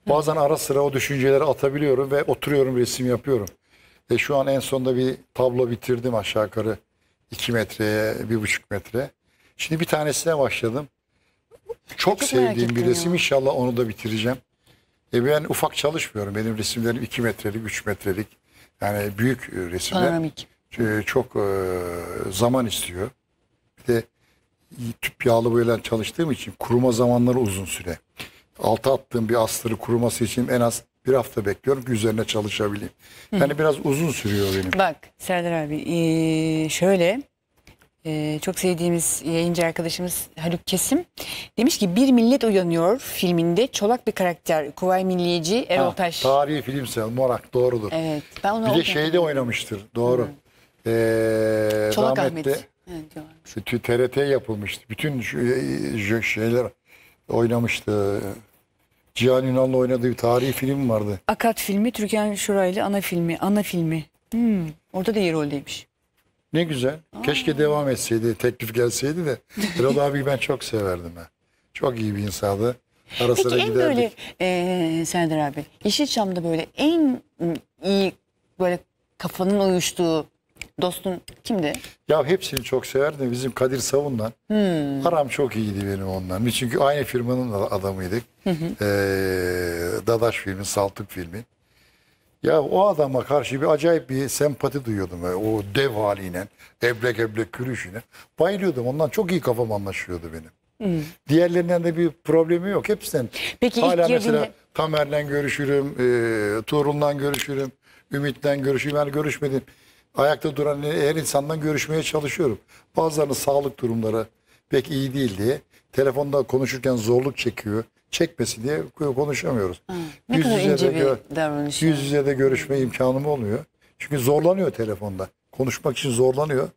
Bazen ara sıra o düşünceleri atabiliyorum ve oturuyorum resim yapıyorum. E şu an en sonda bir tablo bitirdim aşağı yukarı 2 metreye, 1,5 metre. Şimdi bir tanesine başladım. Çok, Çok sevdiğim bir resim ya. inşallah onu da bitireceğim. E ben ufak çalışmıyorum. Benim resimlerim 2 metrelik, 3 metrelik. Yani büyük e, resimler. Panoramik. E, çok e, zaman istiyor. Bir de tüp yağlı boyayla çalıştığım için kuruma zamanları uzun süre alta attığım bir astarı kuruması için en az bir hafta bekliyorum ki üzerine çalışabileyim. Yani biraz uzun sürüyor benim. Bak Serdar abi e, şöyle e, çok sevdiğimiz yayıncı arkadaşımız Haluk Kesim demiş ki Bir Millet Uyanıyor filminde çolak bir karakter Kuvay Milliyeci Erol Ha, Tarihi filmsel Morak doğrudur. Evet ben onu Bir de şeyde oynamıştır doğru. Ee, Çolak Ahmet. Evet, TRT yapılmıştı. Bütün şu e, şeyler oynamıştı. Cihan Ünal'la oynadığı bir tarihi film vardı. Akat filmi Türkan Şoraylı ana filmi. Ana filmi. Hmm, orada da iyi roldeymiş. Ne güzel. Aa. Keşke devam etseydi. Teklif gelseydi de. Erol abi ben çok severdim. Ha. Çok iyi bir insandı. Ara Peki en giderdik. böyle e, Serdar abi Yeşilçam'da böyle en iyi böyle kafanın uyuştuğu Dostun kimdi? Ya hepsini çok severdim. Bizim Kadir Savundan, hmm. aram çok iyiydi benim ondan. Çünkü aynı firmanın adamıydık. Hı hı. Ee, Dadaş filmi, Saltık filmi. Ya o adama karşı bir acayip bir sempati duyuyordum. Böyle. O dev haliyle, eblek eblek yürüyüşüne. Bayılıyordum. Ondan çok iyi kafam anlaşıyordu benim. Hmm. Diğerlerinden de bir problemi yok. Hepsinden. Peki Hala ilk mesela girdiğinde... Tamer'le görüşürüm, e, Tuğrul'dan görüşürüm, Ümit'ten görüşürüm. Yani görüşmedim ayakta duran e, her insandan görüşmeye çalışıyorum. Bazılarının sağlık durumları pek iyi değil diye telefonda konuşurken zorluk çekiyor. Çekmesi diye konuşamıyoruz. Ha, ne yüz kadar ince bir Yüz yüze de görüşme imkanım olmuyor. Çünkü zorlanıyor telefonda. Konuşmak için zorlanıyor.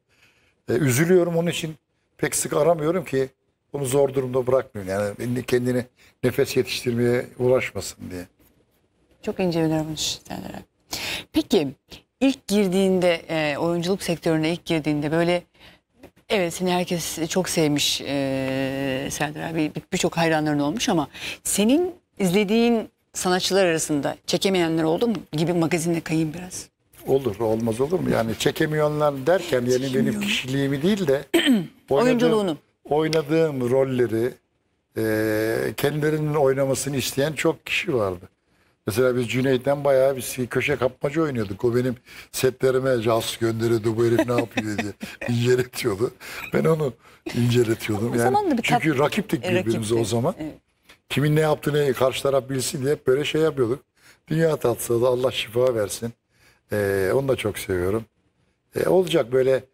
E, üzülüyorum onun için pek sık aramıyorum ki onu zor durumda bırakmıyorum. Yani kendini nefes yetiştirmeye uğraşmasın diye. Çok ince bir davranış Peki ilk girdiğinde e, oyunculuk sektörüne ilk girdiğinde böyle evet seni herkes çok sevmiş e, Serdar abi birçok bir hayranların olmuş ama senin izlediğin sanatçılar arasında çekemeyenler oldu mu gibi magazinde kayın biraz. Olur olmaz olur mu? Yani çekemiyorlar derken yani benim kişiliğimi değil de oynadığım, oyunculuğunu. Oynadığım rolleri e, kendilerinin oynamasını isteyen çok kişi vardı. Mesela biz Cüneyt'ten bayağı bir köşe kapmacı oynuyorduk. O benim setlerime casus gönderiyordu bu herif ne yapıyor diye inceletiyordu. Ben onu inceletiyordum. Yani, o bir çünkü rakiptik e, birbirimize o zaman. Evet. Kimin ne yaptığını karşı taraf bilsin diye böyle şey yapıyorduk. Dünya tatlısı da Allah şifa versin. Ee, onu da çok seviyorum. Ee, olacak böyle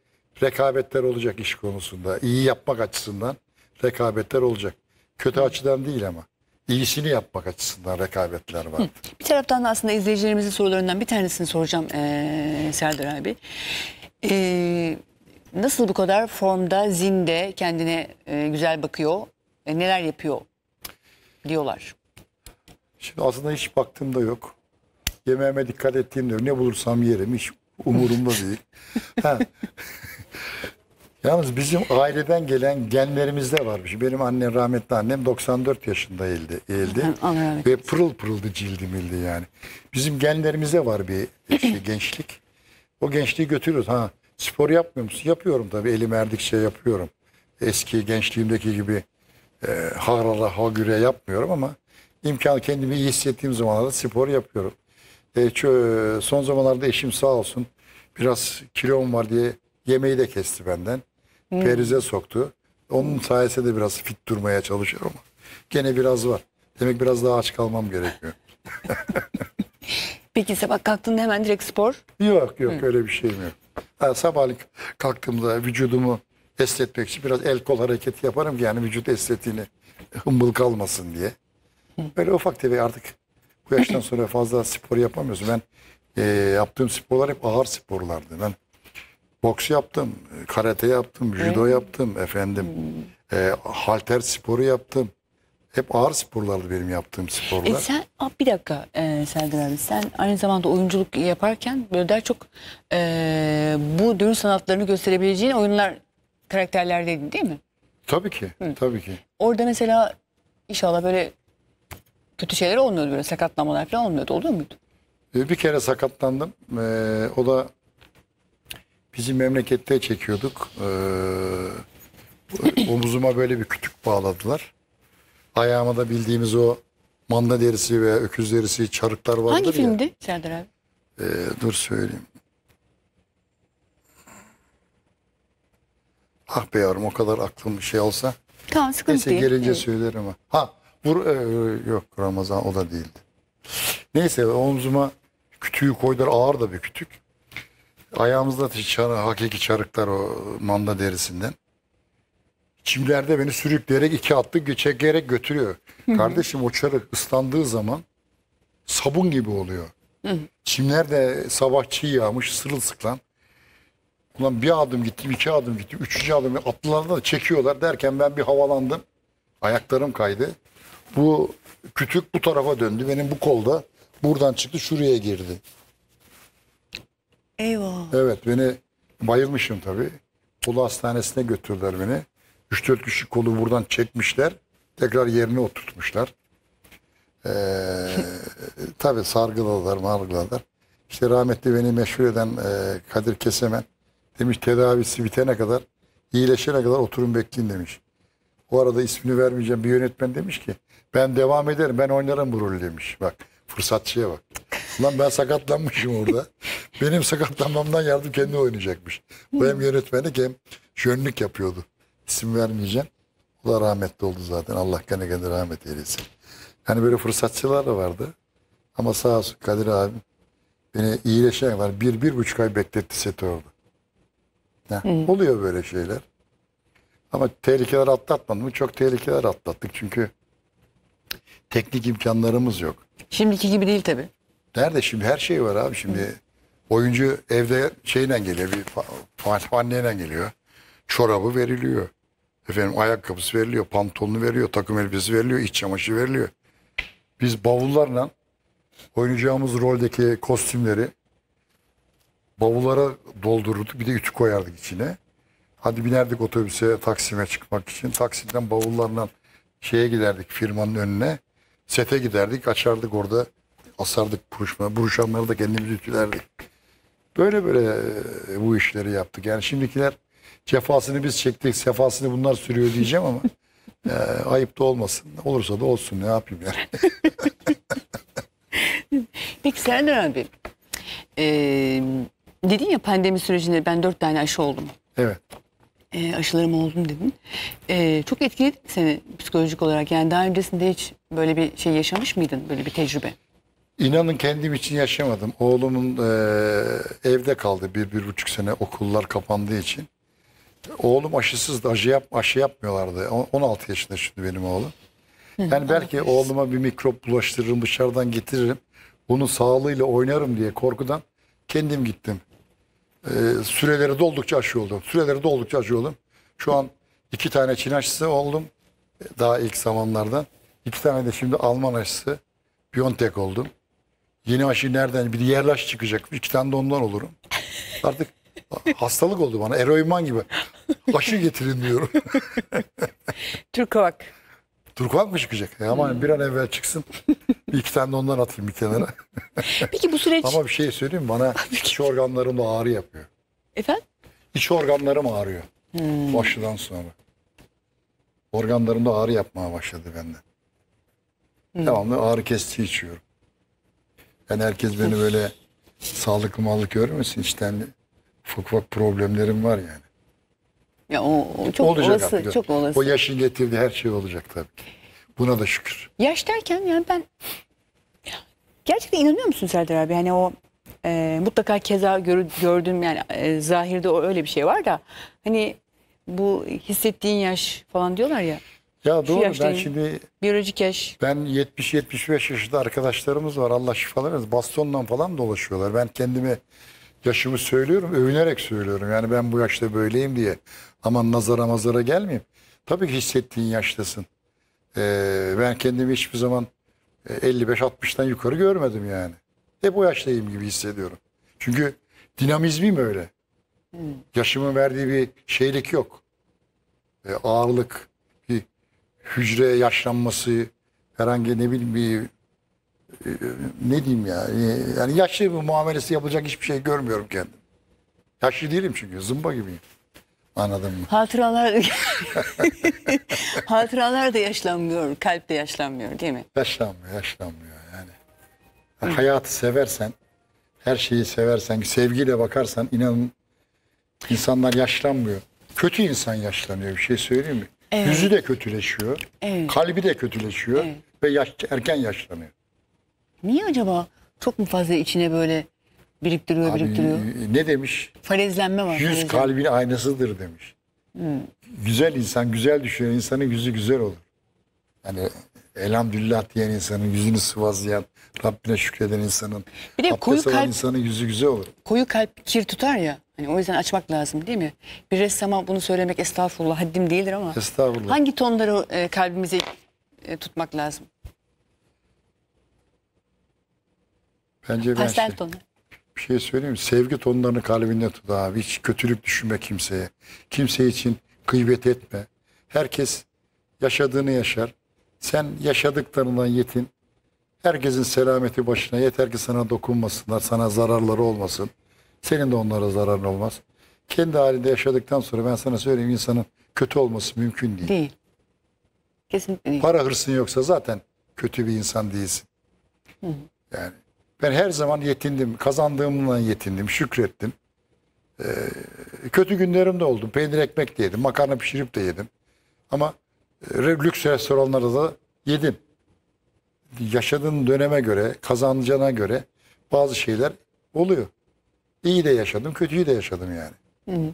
rekabetler olacak iş konusunda. İyi yapmak açısından rekabetler olacak. Kötü açıdan değil ama iyisini yapmak açısından rekabetler var. Bir taraftan da aslında izleyicilerimizin sorularından bir tanesini soracağım ee, Serdar abi. Ee, nasıl bu kadar formda, zinde kendine e, güzel bakıyor, e, neler yapıyor diyorlar. Şimdi aslında hiç baktığımda yok. Yemeğime dikkat ettiğimde ne bulursam yerim hiç umurumda değil. Yalnız bizim aileden gelen genlerimizde varmış. Benim annem rahmetli annem 94 yaşında eğildi. eğildi. Ve pırıl pırıldı cildi mildi yani. Bizim genlerimizde var bir şey, gençlik. O gençliği götürüyoruz. Ha spor yapmıyor musun? Yapıyorum tabii elim erdikçe şey yapıyorum. Eski gençliğimdeki gibi e, harala hagüre yapmıyorum ama imkan kendimi iyi hissettiğim zamanlarda spor yapıyorum. E, çö, son zamanlarda eşim sağ olsun biraz kilom var diye Yemeği de kesti benden. Hmm. Perize soktu. Onun sayesinde de biraz fit durmaya çalışıyorum ama gene biraz var. Demek biraz daha aç kalmam gerekiyor. Peki sabah kalktığında hemen direkt spor? Yok yok Hı. öyle bir şeyim yok. Ha, sabahleyin kalktığımda vücudumu esnetmek için biraz el kol hareketi yaparım ki yani vücut esnettiğini hımbıl kalmasın diye. Böyle ufak tefek artık bu yaştan sonra fazla spor yapamıyorsun. Ben e, yaptığım sporlar hep ağır sporlardı. Ben boks yaptım, karate yaptım, judo evet. yaptım efendim. Hmm. E, halter sporu yaptım. Hep ağır sporlardı benim yaptığım sporlar. E sen ah, bir dakika e, Sergen abi sen aynı zamanda oyunculuk yaparken böyle daha çok e, bu dönüş sanatlarını gösterebileceğin oyunlar karakterlerdeydin değil mi? Tabii ki. Hı. Tabii ki. Orada mesela inşallah böyle kötü şeyler olmuyordu böyle sakatlamalar falan olmuyordu oluyor muydu? E, bir kere sakatlandım. Ee, o da Bizim memlekette çekiyorduk. Ee, omuzuma böyle bir kütük bağladılar. Ayağıma da bildiğimiz o manda derisi veya öküz derisi çarıklar vardı. Hangi filmdi Serdar abi? Ee, dur söyleyeyim. Ah be yavrum o kadar aklım şey olsa. Tamam sıkıntı Neyse, değil. gelince evet. söylerim. Ha, Vur e, yok Ramazan o da değildi. Neyse omzuma kütüğü koydular ağır da bir kütük. Ayağımızda çarı, hakiki çarıklar o manda derisinden. Çimlerde beni sürükleyerek iki atlı çekerek götürüyor. Kardeşim o çarık ıslandığı zaman sabun gibi oluyor. Çimlerde hı. Çimler de sabah çiğ yağmış sırılsıklam. Ulan bir adım gittim, iki adım gittim, üçüncü adım atlılarda da çekiyorlar derken ben bir havalandım. Ayaklarım kaydı. Bu kütük bu tarafa döndü. Benim bu kolda buradan çıktı şuraya girdi. Eyvah. Evet beni bayılmışım tabii. Kolu hastanesine götürdüler beni. 3-4 kişi kolu buradan çekmişler. Tekrar yerine oturtmuşlar. Ee, tabii sargıladılar, margıladılar. İşte rahmetli beni meşhur eden e, Kadir Kesemen demiş tedavisi bitene kadar, iyileşene kadar oturun bekleyin demiş. O arada ismini vermeyeceğim bir yönetmen demiş ki ben devam ederim ben oynarım bu rolü demiş. Bak fırsatçıya bak. Lan ben sakatlanmışım orada. Benim sakatlanmamdan yardım kendi oynayacakmış. Bu hem yönetmenlik hem şönlük yapıyordu. İsim vermeyeceğim. O da rahmetli oldu zaten. Allah gene kendi rahmet eylesin. Hani böyle fırsatçılar da vardı. Ama sağ olsun Kadir abi beni iyileşen kadar bir, bir buçuk ay bekletti seti orada. Heh, Oluyor böyle şeyler. Ama tehlikeler atlatmadım Çok tehlikeler atlattık çünkü teknik imkanlarımız yok. Şimdiki gibi değil tabii. Nerede şimdi her şey var abi şimdi. Oyuncu evde şeyle geliyor, bir fanneyle geliyor. Çorabı veriliyor. Efendim ayakkabısı veriliyor, pantolonu veriyor, takım elbisesi veriliyor, iç çamaşırı veriliyor. Biz bavullarla oynayacağımız roldeki kostümleri bavullara doldururduk. Bir de ütü koyardık içine. Hadi binerdik otobüse Taksim'e çıkmak için. Taksim'den bavullarla şeye giderdik firmanın önüne. Sete giderdik, açardık orada asardık buruşma, buruşanları da kendimiz ütülerdik. Böyle böyle e, bu işleri yaptık. Yani şimdikiler cefasını biz çektik, sefasını bunlar sürüyor diyeceğim ama e, ayıp da olmasın. Olursa da olsun ne yapayım yani. Peki Serdar abi, e, dedin ya pandemi sürecinde ben dört tane aşı oldum. Evet. E, aşılarım oldum dedin. E, çok etkiledi seni psikolojik olarak? Yani daha öncesinde hiç böyle bir şey yaşamış mıydın? Böyle bir tecrübe? İnanın kendim için yaşamadım. Oğlumun e, evde kaldı bir, bir buçuk sene okullar kapandığı için. Oğlum aşısızdı. Aşı, yap, aşı yapmıyorlardı. 16 yaşında şimdi benim oğlum. Yani belki oğluma bir mikrop bulaştırırım dışarıdan getiririm. bunu sağlığıyla oynarım diye korkudan kendim gittim. E, süreleri doldukça aşı oldum. Süreleri doldukça aşı oldum. Şu an iki tane Çin aşısı oldum. Daha ilk zamanlardan. İki tane de şimdi Alman aşısı. Biontech oldum. Yeni aşı nereden? Bir yerlaş çıkacak. İki tane de ondan olurum. Artık hastalık oldu bana. Eroyman gibi. Aşı getirin diyorum. Turkovak. Turkuak mı çıkacak? E ama hmm. bir an evvel çıksın. bir iki tane de ondan atayım bir kenara. Peki bu süreç... Ama bir şey söyleyeyim mi? Bana iç organlarım da ağrı yapıyor. Efendim? İç organlarım ağrıyor. Hmm. Başlıdan sonra. Organlarımda ağrı yapmaya başladı bende. Hmm. Devamlı ağrı kestiği içiyorum. Yani herkes beni böyle sağlıklı mallık görmesin. İşten ufak ufak problemlerim var yani. Ya o, o çok olacak olası, artık. çok olası. O yaşın getirdiği her şey olacak tabii ki. Buna da şükür. Yaş derken yani ben gerçekten inanıyor musun Serdar abi? Hani o e, mutlaka keza gör, gördüm yani e, zahirde o öyle bir şey var da hani bu hissettiğin yaş falan diyorlar ya. Ya Şu doğru ben yaştayım. şimdi Biyolojik yaş. ben 70-75 yaşında arkadaşlarımız var Allah şifalar versin bastonla falan dolaşıyorlar. Ben kendimi yaşımı söylüyorum övünerek söylüyorum yani ben bu yaşta böyleyim diye. Aman nazara mazara gelmeyeyim. Tabii ki hissettiğin yaştasın. Ee, ben kendimi hiçbir zaman 55-60'tan e, yukarı görmedim yani. Hep bu yaştayım gibi hissediyorum. Çünkü dinamizmim öyle. Hmm. Yaşımın verdiği bir şeylik yok. E, ağırlık hücre yaşlanması herhangi ne bileyim bir e, ne diyeyim ya e, yani, yaşlı bir muamelesi yapılacak hiçbir şey görmüyorum kendim. Yaşlı değilim çünkü zımba gibiyim. Anladın mı? Hatıralar Hatıralar da yaşlanmıyor, kalp de yaşlanmıyor değil mi? Yaşlanmıyor, yaşlanmıyor yani. Hayatı seversen, her şeyi seversen, sevgiyle bakarsan inanın insanlar yaşlanmıyor. Kötü insan yaşlanıyor bir şey söyleyeyim mi? Evet. Yüzü de kötüleşiyor. Evet. Kalbi de kötüleşiyor. Evet. Ve yaş, erken yaşlanıyor. Niye acaba çok mu fazla içine böyle biriktiriyor Abi, biriktiriyor? Ne demiş? Falezlenme var. Yüz falezlenme. kalbin aynasıdır demiş. Hmm. Güzel insan, güzel düşünen insanın yüzü güzel olur. Yani elhamdülillah diyen insanın yüzünü sıvazlayan, Rabbine şükreden insanın, bir koyu kalp, insanın yüzü güzel olur. Koyu kalp kir tutar ya. Hani o yüzden açmak lazım değil mi? Bir ressama bunu söylemek estağfurullah haddim değildir ama. Estağfurullah. Hangi tonları e, kalbimize e, tutmak lazım? Bence ben Pastel şey, tonu. Bir şey söyleyeyim mi? Sevgi tonlarını kalbinde tut abi. Hiç kötülük düşünme kimseye. Kimse için kıybet etme. Herkes yaşadığını yaşar. Sen yaşadıklarından yetin. Herkesin selameti başına yeter ki sana dokunmasınlar, sana zararları olmasın. Senin de onlara zararın olmaz. Kendi halinde yaşadıktan sonra ben sana söyleyeyim insanın kötü olması mümkün değil. Değil. Kesinlikle değil. Para hırsın yoksa zaten kötü bir insan değilsin. Hı Yani ben her zaman yetindim. Kazandığımla yetindim. Şükrettim. Ee, kötü günlerim de oldu. Peynir ekmek de yedim. Makarna pişirip de yedim. Ama e, lüks restoranlarda da yedim. Yaşadığın döneme göre, kazanacağına göre bazı şeyler oluyor. İyi de yaşadım, kötüyü de yaşadım yani. Hı hı.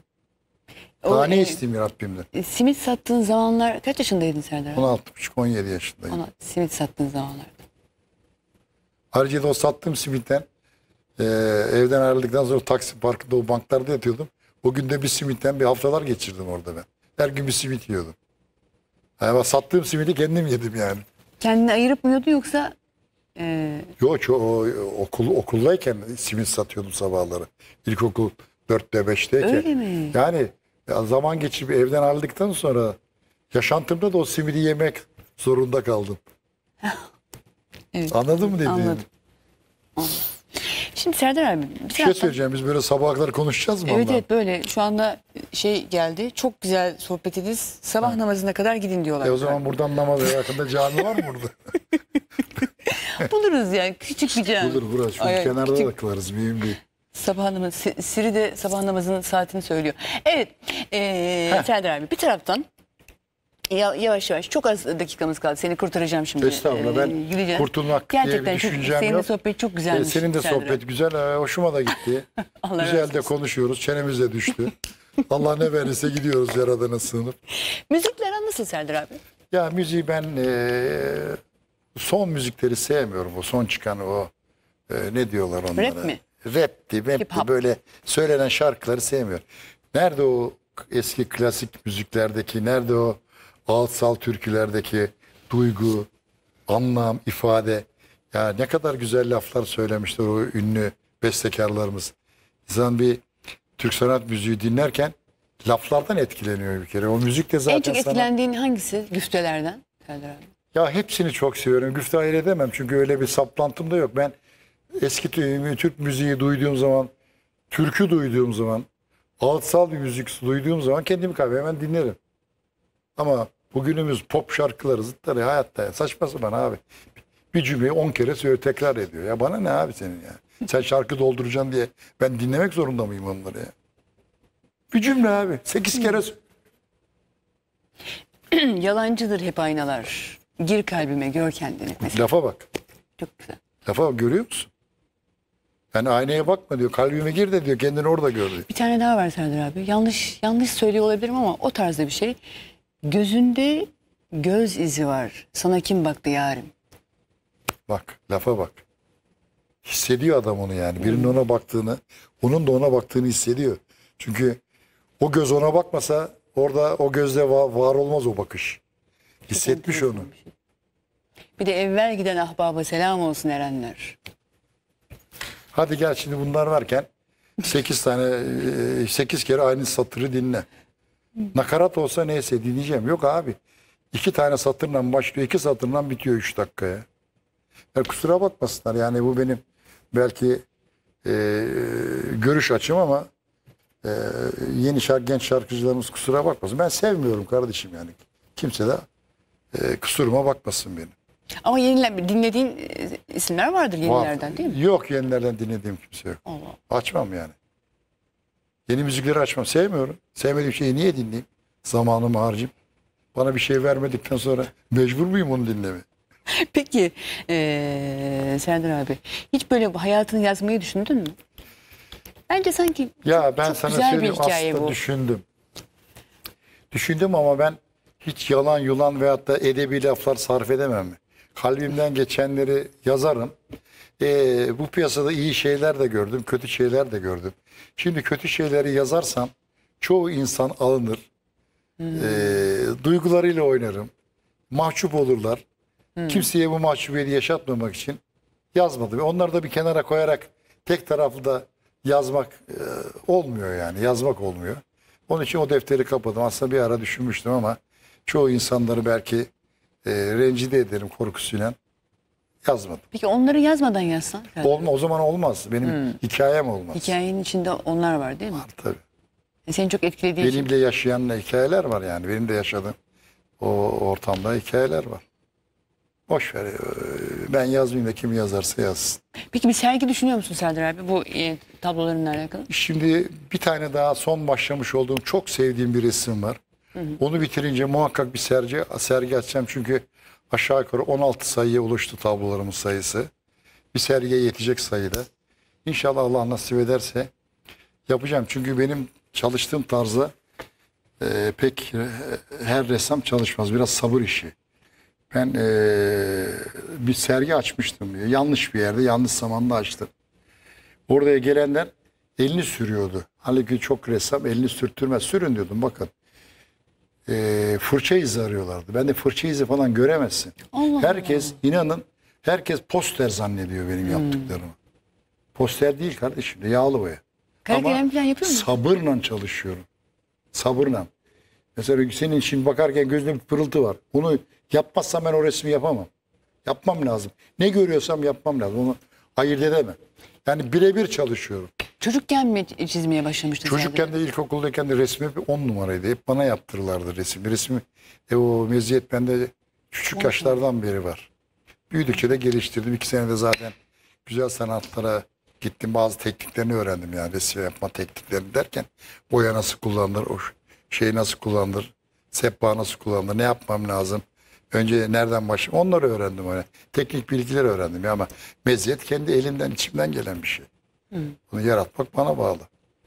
Daha O, ne e, isteyeyim Rabbimden? E, simit sattığın zamanlar kaç yaşındaydın Serdar abi? 16,5-17 yaşındayım. Ona simit sattığın zamanlar. Ayrıca da o sattığım simitten eee, evden ayrıldıktan sonra taksi Parkı'nda o banklarda yatıyordum. O günde bir simitten bir haftalar geçirdim orada ben. Her gün bir simit yiyordum. Yani sattığım simidi kendim yedim yani. Kendini ayırıp mı yiyordun yoksa ee, Yok ço- okul, okuldayken simit satıyordum sabahları. İlkokul 4'te 5'teyken. Öyle mi? Yani zaman geçip evden ayrıldıktan sonra yaşantımda da o simidi yemek zorunda kaldım. evet, Anladın mı dediğimi? anladım. Şimdi Serdar abi bir Bir şey söyleyeceğim. Biz böyle sabahlar konuşacağız mı? Evet evet böyle şu anda şey geldi. Çok güzel sohbet ediniz. Sabah namazına kadar gidin diyorlar. E o zaman buradan namaz hakkında cami var mı burada? Buluruz yani küçük bir can. Bulur burası. Ay, kenarda küçük... da kılarız mühim değil. Sabah namazı, Siri de sabah namazının saatini söylüyor. Evet, ee, Serdar abi bir taraftan yavaş yavaş çok az dakikamız kaldı. Seni kurtaracağım şimdi. Estağfurullah ben Gideceğim. kurtulmak Gerçekten diye bir düşüncem yok. Senin de sohbet çok güzelmiş. Ee, Senin de Serdar sohbet güzel. Ee, hoşuma da gitti. Allah güzel de konuşuyoruz. Çenemiz de düştü. Allah ne verirse gidiyoruz yaradana sığınıp. Müzikler nasıl Serdar abi? Ya müziği ben e, son müzikleri sevmiyorum. O son çıkan o e, ne diyorlar onlara? Rap mi? Rapti, rapti böyle söylenen şarkıları sevmiyorum. Nerede o eski klasik müziklerdeki, nerede o altsal türkülerdeki duygu, anlam, ifade. Ya ne kadar güzel laflar söylemişler o ünlü bestekarlarımız. İnsan bir Türk sanat müziği dinlerken laflardan etkileniyor bir kere. O müzik de zaten En çok etkilendiğin hangisi güftelerden? Serdar ya hepsini çok seviyorum. Güftahir edemem çünkü öyle bir saplantım da yok. Ben eski Türk müziği duyduğum zaman, türkü duyduğum zaman, altsal bir müzik duyduğum zaman kendimi kaybederim. Hemen dinlerim. Ama bugünümüz pop şarkıları, zıtları hayatta ya. saçma sapan abi. Bir cümleyi on kere söylüyor, tekrar ediyor. Ya bana ne abi senin ya? Sen şarkı dolduracaksın diye ben dinlemek zorunda mıyım onları ya? Bir cümle abi. Sekiz kere Yalancıdır hep aynalar. Gir kalbime gör kendini. Mesela. Lafa bak. Çok güzel. Lafa bak görüyor musun? Yani aynaya bakma diyor. Kalbime gir de diyor. Kendini orada gör diyor. Bir tane daha var Serdar abi. Yanlış yanlış söylüyor olabilirim ama o tarzda bir şey. Gözünde göz izi var. Sana kim baktı yarim? Bak lafa bak. Hissediyor adam onu yani. Birinin ona baktığını, onun da ona baktığını hissediyor. Çünkü o göz ona bakmasa orada o gözde var, var olmaz o bakış. Hissetmiş onu. Şey. Bir de evvel giden ahbaba selam olsun erenler. Hadi gel şimdi bunlar varken 8 tane 8 e, kere aynı satırı dinle. Nakarat olsa neyse dinleyeceğim. Yok abi. İki tane satırla başlıyor. iki satırla bitiyor 3 dakikaya. Ya kusura bakmasınlar. Yani bu benim belki e, görüş açım ama e, yeni şarkı, genç şarkıcılarımız kusura bakmasın. Ben sevmiyorum kardeşim yani. Kimse de e, kusuruma bakmasın benim. Ama yenilen, dinlediğin e, isimler vardır yenilerden Var. değil mi? Yok yenilerden dinlediğim kimse yok. Allah. Açmam yani. Yeni müzikleri açmam. Sevmiyorum. Sevmediğim şeyi niye dinleyeyim? Zamanımı harcayayım. Bana bir şey vermedikten sonra mecbur muyum onu dinlemeye? Peki ee, Serdar abi hiç böyle hayatını yazmayı düşündün mü? Bence sanki ya çok, ben çok sana güzel bir hikaye aslında bu. düşündüm. Düşündüm ama ben hiç yalan yulan veyahut da edebi laflar sarf edemem mi? Kalbimden geçenleri yazarım. Ee, bu piyasada iyi şeyler de gördüm, kötü şeyler de gördüm. Şimdi kötü şeyleri yazarsam çoğu insan alınır. Ee, duygularıyla oynarım. Mahcup olurlar. Hmm. Kimseye bu mahcubiyeti yaşatmamak için yazmadım. Onları da bir kenara koyarak tek taraflı da yazmak e, olmuyor yani. Yazmak olmuyor. Onun için o defteri kapadım. Aslında bir ara düşünmüştüm ama çoğu insanları belki e, rencide ederim korkusuyla yazmadım. Peki onları yazmadan yazsan? Olma, o zaman olmaz. Benim hmm. hikayem olmaz. Hikayenin içinde onlar var değil mi? Var tabii. E seni çok etkilediği Benim için. de yaşayan hikayeler var yani. Benim de yaşadığım o ortamda hikayeler var. Boş ver. E, ben yazmayayım da kim yazarsa yazsın. Peki bir sergi düşünüyor musun Serdar abi bu e, tablolarınla alakalı? Şimdi bir tane daha son başlamış olduğum çok sevdiğim bir resim var. Hı Onu bitirince muhakkak bir sergi, sergi açacağım. Çünkü aşağı yukarı 16 sayıya ulaştı tablolarımın sayısı. Bir sergiye yetecek sayıda. İnşallah Allah nasip ederse yapacağım. Çünkü benim çalıştığım tarzda e, pek e, her ressam çalışmaz. Biraz sabır işi. Ben e, bir sergi açmıştım. Yanlış bir yerde, yanlış zamanda açtım. Oraya gelenler elini sürüyordu. Halbuki çok ressam elini sürtürmez. Sürün diyordum bakın e, fırça izi arıyorlardı. Ben de fırça izi falan göremezsin. Allah herkes Allah. inanın herkes poster zannediyor benim hmm. yaptıklarımı. Poster değil kardeşim de yağlı boya. Kara Ama Sabırla çalışıyorum. Sabırla. Mesela senin şimdi bakarken gözünde bir pırıltı var. Onu yapmazsam ben o resmi yapamam. Yapmam lazım. Ne görüyorsam yapmam lazım. Onu ayırt edemem. Yani birebir çalışıyorum. Çocukken mi çizmeye başlamıştınız? Çocukken de ilkokuldayken de resmi hep on numaraydı. Hep bana yaptırırlardı resim. Resmi e, o meziyet bende küçük Olsun. yaşlardan beri var. Büyüdükçe de geliştirdim. İki senede zaten güzel sanatlara gittim. Bazı tekniklerini öğrendim yani resim yapma tekniklerini derken. Boya nasıl kullanılır, o şeyi nasıl kullanılır, sepa nasıl kullanılır, ne yapmam lazım. Önce nereden başlayayım onları öğrendim. Hani. Teknik bilgileri öğrendim ya ama meziyet kendi elimden içimden gelen bir şey. Hı. Bunu yaratmak bana bağlı.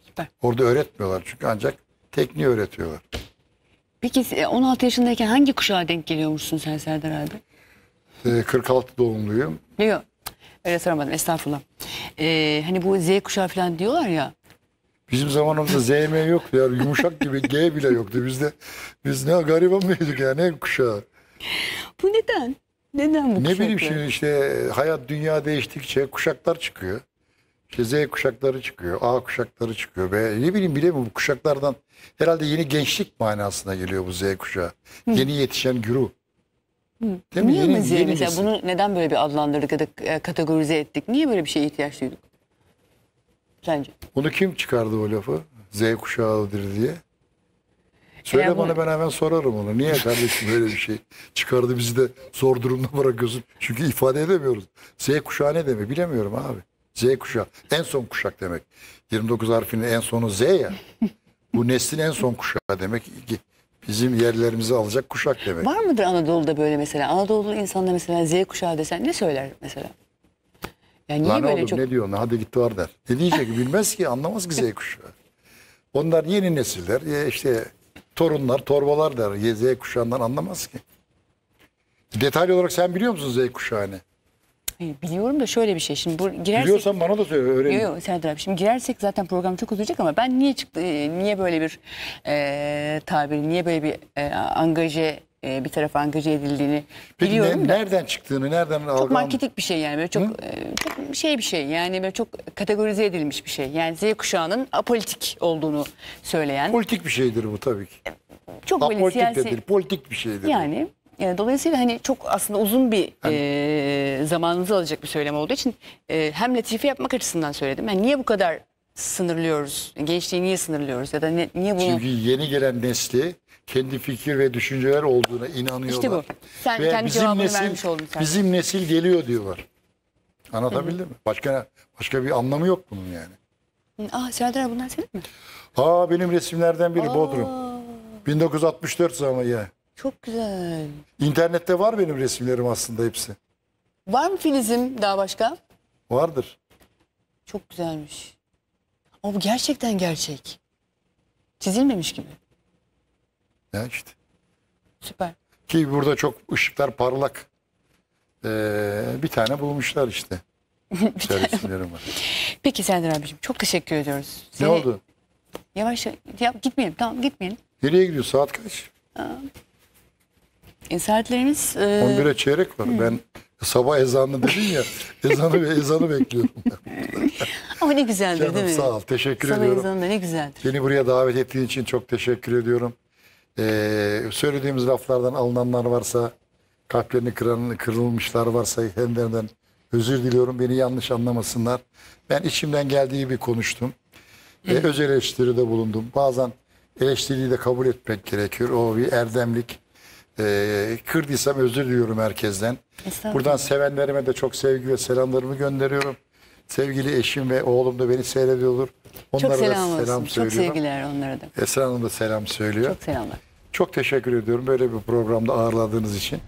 Süper. Orada öğretmiyorlar çünkü ancak tekniği öğretiyorlar. Peki 16 e, yaşındayken hangi kuşağa denk geliyormuşsun sen Serdar abi? Ee, 46 doğumluyum. Yok. Öyle soramadım estağfurullah. Ee, hani bu Z kuşağı falan diyorlar ya. Bizim zamanımızda ZM yok ya. Yumuşak gibi G bile yoktu. Bizde biz ne gariban mıydık yani ne kuşağı. Bu neden? Neden bu Ne bileyim şimdi işte hayat dünya değiştikçe kuşaklar çıkıyor. İşte Z kuşakları çıkıyor, A kuşakları çıkıyor ve ne bileyim bile bu kuşaklardan herhalde yeni gençlik manasına geliyor bu Z kuşağı. Hı. Yeni yetişen güruh. Değil mi? Niye yeni, yeni mesela bunu neden böyle bir adlandırdık ya da e, kategorize ettik? Niye böyle bir şeye ihtiyaç duyduk? Sence? Bunu kim çıkardı o lafı? Z kuşağıdır diye. Söyle bana ben hemen sorarım onu. Niye kardeşim böyle bir şey çıkardı bizi de zor durumda bırakıyorsun? Çünkü ifade edemiyoruz. Z kuşağı ne demek bilemiyorum abi. Z kuşağı. En son kuşak demek. 29 harfinin en sonu Z ya. Bu neslin en son kuşağı demek. Bizim yerlerimizi alacak kuşak demek. Var mıdır Anadolu'da böyle mesela? Anadolu'da insanlar mesela Z kuşağı desen ne söyler mesela? Yani niye Lan böyle oğlum, çok... ne diyorsun? Hadi git var der. Ne diyecek? Bilmez ki, anlamaz ki Z kuşağı. Onlar yeni nesiller. Ya işte torunlar, torbalar der. Z kuşağından anlamaz ki. Detaylı olarak sen biliyor musun Z kuşağı kuşağını? Ee, biliyorum da şöyle bir şey. Şimdi bu girersek... Biliyorsan bana da söyle öğrenin. Yok yok Serdar abi. Şimdi girersek zaten program çok uzayacak ama ben niye çıktı, e, niye böyle bir e, tabiri, niye böyle bir e, angaje e, bir tarafa angaje edildiğini Peki biliyorum. Ne, da, nereden çıktığını, nereden algılandığını? Çok mankitik bir şey yani böyle çok, e, çok şey bir şey yani böyle çok kategorize edilmiş bir şey. Yani Z kuşağının apolitik olduğunu söyleyen. Politik bir şeydir bu tabii ki. Çok Apolitik böyle siyasi... de politik bir şeydir. Yani e, dolayısıyla hani çok aslında uzun bir hani- e, zamanınızı alacak bir söyleme olduğu için e, hem latife yapmak açısından söyledim. Yani niye bu kadar sınırlıyoruz? Gençliği niye sınırlıyoruz? Ya da ne, niye bunu... Çünkü yeni gelen nesli kendi fikir ve düşünceler olduğuna inanıyorlar. İşte bu. Sen ve kendi bizim nesil, vermiş oldun sen. Bizim nesil geliyor diyorlar. Anlatabildim mi? Başka başka bir anlamı yok bunun yani. Aa Serdar bunlar senin mi? Aa benim resimlerden biri Aa. Bodrum. 1964 zamanı ya. Çok güzel. İnternette var benim resimlerim aslında hepsi. Var mı Filiz'im daha başka? Vardır. Çok güzelmiş. Ama bu gerçekten gerçek. Çizilmemiş gibi. Ya işte. Süper. Ki burada çok ışıklar parlak. Ee, bir tane bulmuşlar işte. Güzel resimlerim var. Peki Serdar abicim çok teşekkür ediyoruz. Seni... Ne oldu? Yavaş ya gitmeyelim tamam gitmeyelim. Nereye gidiyor saat kaç? Aa. Seyahatlerimiz... E... 11'e çeyrek var. Hı. Ben sabah ezanı dedim ya. ezanı ve ezanı bekliyorum. Ama ne güzeldir Canım, değil mi? Sağ ol. Teşekkür Sana ediyorum. Sana ne güzeldir. Beni buraya davet ettiğin için çok teşekkür ediyorum. Ee, söylediğimiz laflardan alınanlar varsa, kalplerini kıran, kırılmışlar varsa kendilerinden özür diliyorum. Beni yanlış anlamasınlar. Ben içimden geldiği bir konuştum. Ee, öz eleştiride bulundum. Bazen eleştiriyi de kabul etmek gerekiyor. O bir erdemlik. Ee, kırdıysam özür diliyorum herkesten. Buradan sevenlerime de çok sevgi ve selamlarımı gönderiyorum. Sevgili eşim ve oğlum da beni seyrediyordur. Onlara çok selam da olsun. söylüyorum. Çok sevgiler onlara da. Esra Hanım da selam söylüyor. Çok selamlar. Çok teşekkür ediyorum böyle bir programda ağırladığınız için.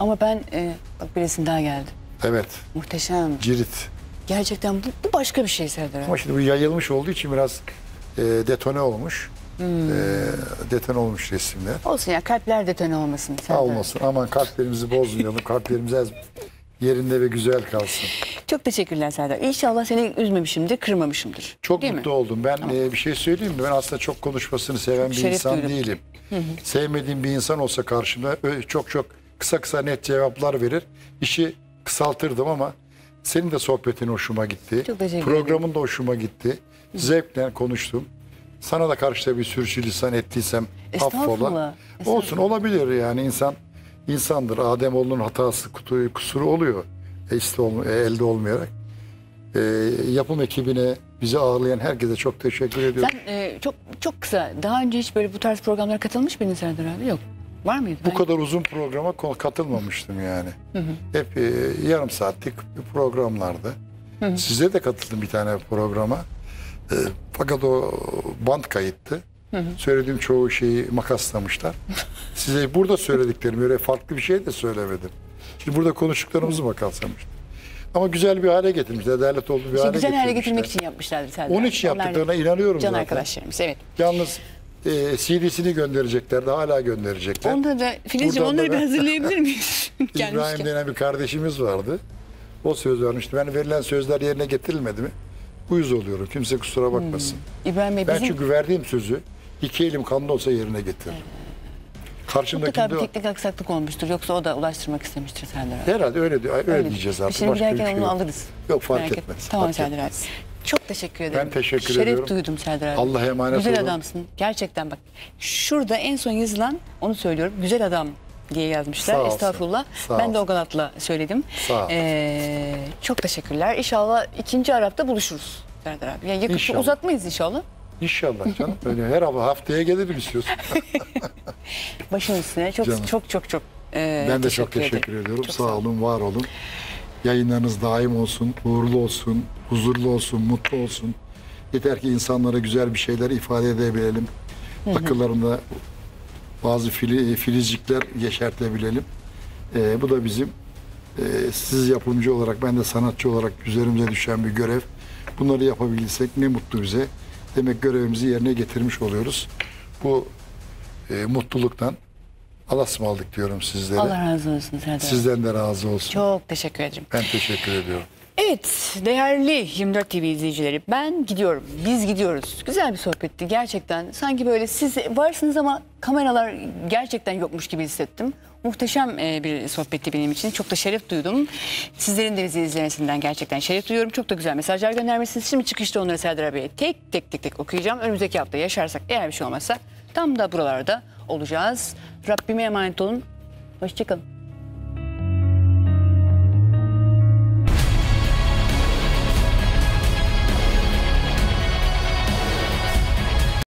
Ama ben e, bak bir resim daha geldi. Evet. Muhteşem. Cirit. Gerçekten bu, bu başka bir şey Serdar Ama şimdi bu yayılmış olduğu için biraz e, detone olmuş. Hmm. E, deten olmuş resimler. Olsun ya kalpler deten olmasın. Sen olmasın aman kalplerimizi bozmayalım. kalplerimiz yerinde ve güzel kalsın. Çok teşekkürler Serdar. İnşallah seni üzmemişimdir, kırmamışımdır. Çok Değil mutlu mi? oldum. Ben tamam. e, bir şey söyleyeyim mi? Ben aslında çok konuşmasını seven çok bir insan duydum. değilim. Hı hı. Sevmediğim bir insan olsa karşımda e, çok çok kısa kısa net cevaplar verir. İşi kısaltırdım ama senin de sohbetin hoşuma gitti. Çok teşekkür Programın ederim. da hoşuma gitti. Hı. Zevkle konuştum. Sana da karşı bir sürçülisan ettiysem affola. Olsun olabilir yani insan insandır. Adem Ademoğlunun hatası kutuyu, kusuru oluyor. Esli ol, e, elde olmayarak. E, yapım ekibine bizi ağırlayan herkese çok teşekkür ediyorum. Sen e, çok çok kısa daha önce hiç böyle bu tarz programlara katılmış mıydın Serdar abi? Yok. Var mıydı? Bu kadar uzun programa katılmamıştım yani. Hı hı. Hep e, yarım saatlik programlarda. Hı hı. Size de katıldım bir tane programa. E, fakat o band kayıttı. Söylediğim çoğu şeyi makaslamışlar. Size burada söylediklerimi öyle farklı bir şey de söylemedim. Şimdi burada konuştuklarımızı makaslamışlar. Ama güzel bir hale getirmişler. Adalet oldu bir işte hale güzel hale getirmek için yapmışlardır sadece. Onun için Onlar yaptıklarına inanıyorum can zaten. arkadaşlarımız evet. Yalnız e, CD'sini gönderecekler de hala gönderecekler. Onda da Filizciğim onları bir hazırlayabilir miyiz? İbrahim denen bir kardeşimiz vardı. O söz vermişti. Ben verilen sözler yerine getirilmedi mi? uyuz oluyorum. Kimse kusura bakmasın. Hmm. İbrahim Bey, ben bizim... çünkü verdiğim sözü iki elim kanlı olsa yerine getiririm. Evet. Karşımdaki Mutlaka bir teknik aksaklık olmuştur. Yoksa o da ulaştırmak istemiştir Serdar abi. Herhalde öyle, öyle, öyle diyeceğiz artık. Şimdi giderken şey onu yok. alırız. Yok fark Merak etmez. Et. Tamam fark Serdar abi. Çok teşekkür ederim. Ben teşekkür Şeref ediyorum. Şeref duydum Serdar abi. Allah'a emanet olun. Güzel adamsın. Gerçekten bak. Şurada en son yazılan onu söylüyorum. Güzel adam diye yazmışlar. Sağ Estağfurullah. Sağ ben de Ogan At'la söyledim. Sağ ol. Ee, çok teşekkürler. İnşallah ikinci Arap'ta buluşuruz. Serdar abi. Ya yakışı inşallah. uzatmayız inşallah. İnşallah canım. Öyle her hafta haftaya gelirim istiyorsun. Başın üstüne çok canım. çok çok çok e, Ben de teşekkür çok teşekkür ederim. ediyorum. Çok sağ, sağ olun, var olun. Yayınlarınız daim olsun, uğurlu olsun, huzurlu olsun, mutlu olsun. Yeter ki insanlara güzel bir şeyler ifade edebilelim. Akıllarında bazı fili, e, filizcikler yeşertebilelim. E, bu da bizim e, siz yapımcı olarak ben de sanatçı olarak üzerimize düşen bir görev. Bunları yapabilirsek ne mutlu bize. Demek görevimizi yerine getirmiş oluyoruz. Bu e, mutluluktan alas mı diyorum sizlere. Allah razı olsun Serdar. Sizden de razı olsun. Çok teşekkür ederim. Ben teşekkür ediyorum. Evet değerli 24 TV izleyicileri ben gidiyorum biz gidiyoruz güzel bir sohbetti gerçekten sanki böyle siz varsınız ama kameralar gerçekten yokmuş gibi hissettim. Muhteşem e, bir sohbetti benim için. Çok da şeref duydum. Sizlerin de bizi izlemesinden gerçekten şeref duyuyorum. Çok da güzel mesajlar göndermişsiniz. Şimdi çıkışta onları Serdar abiye tek tek tek tek okuyacağım. Önümüzdeki hafta yaşarsak eğer bir şey olmazsa tam da buralarda olacağız. Rabbime emanet olun. Hoşçakalın.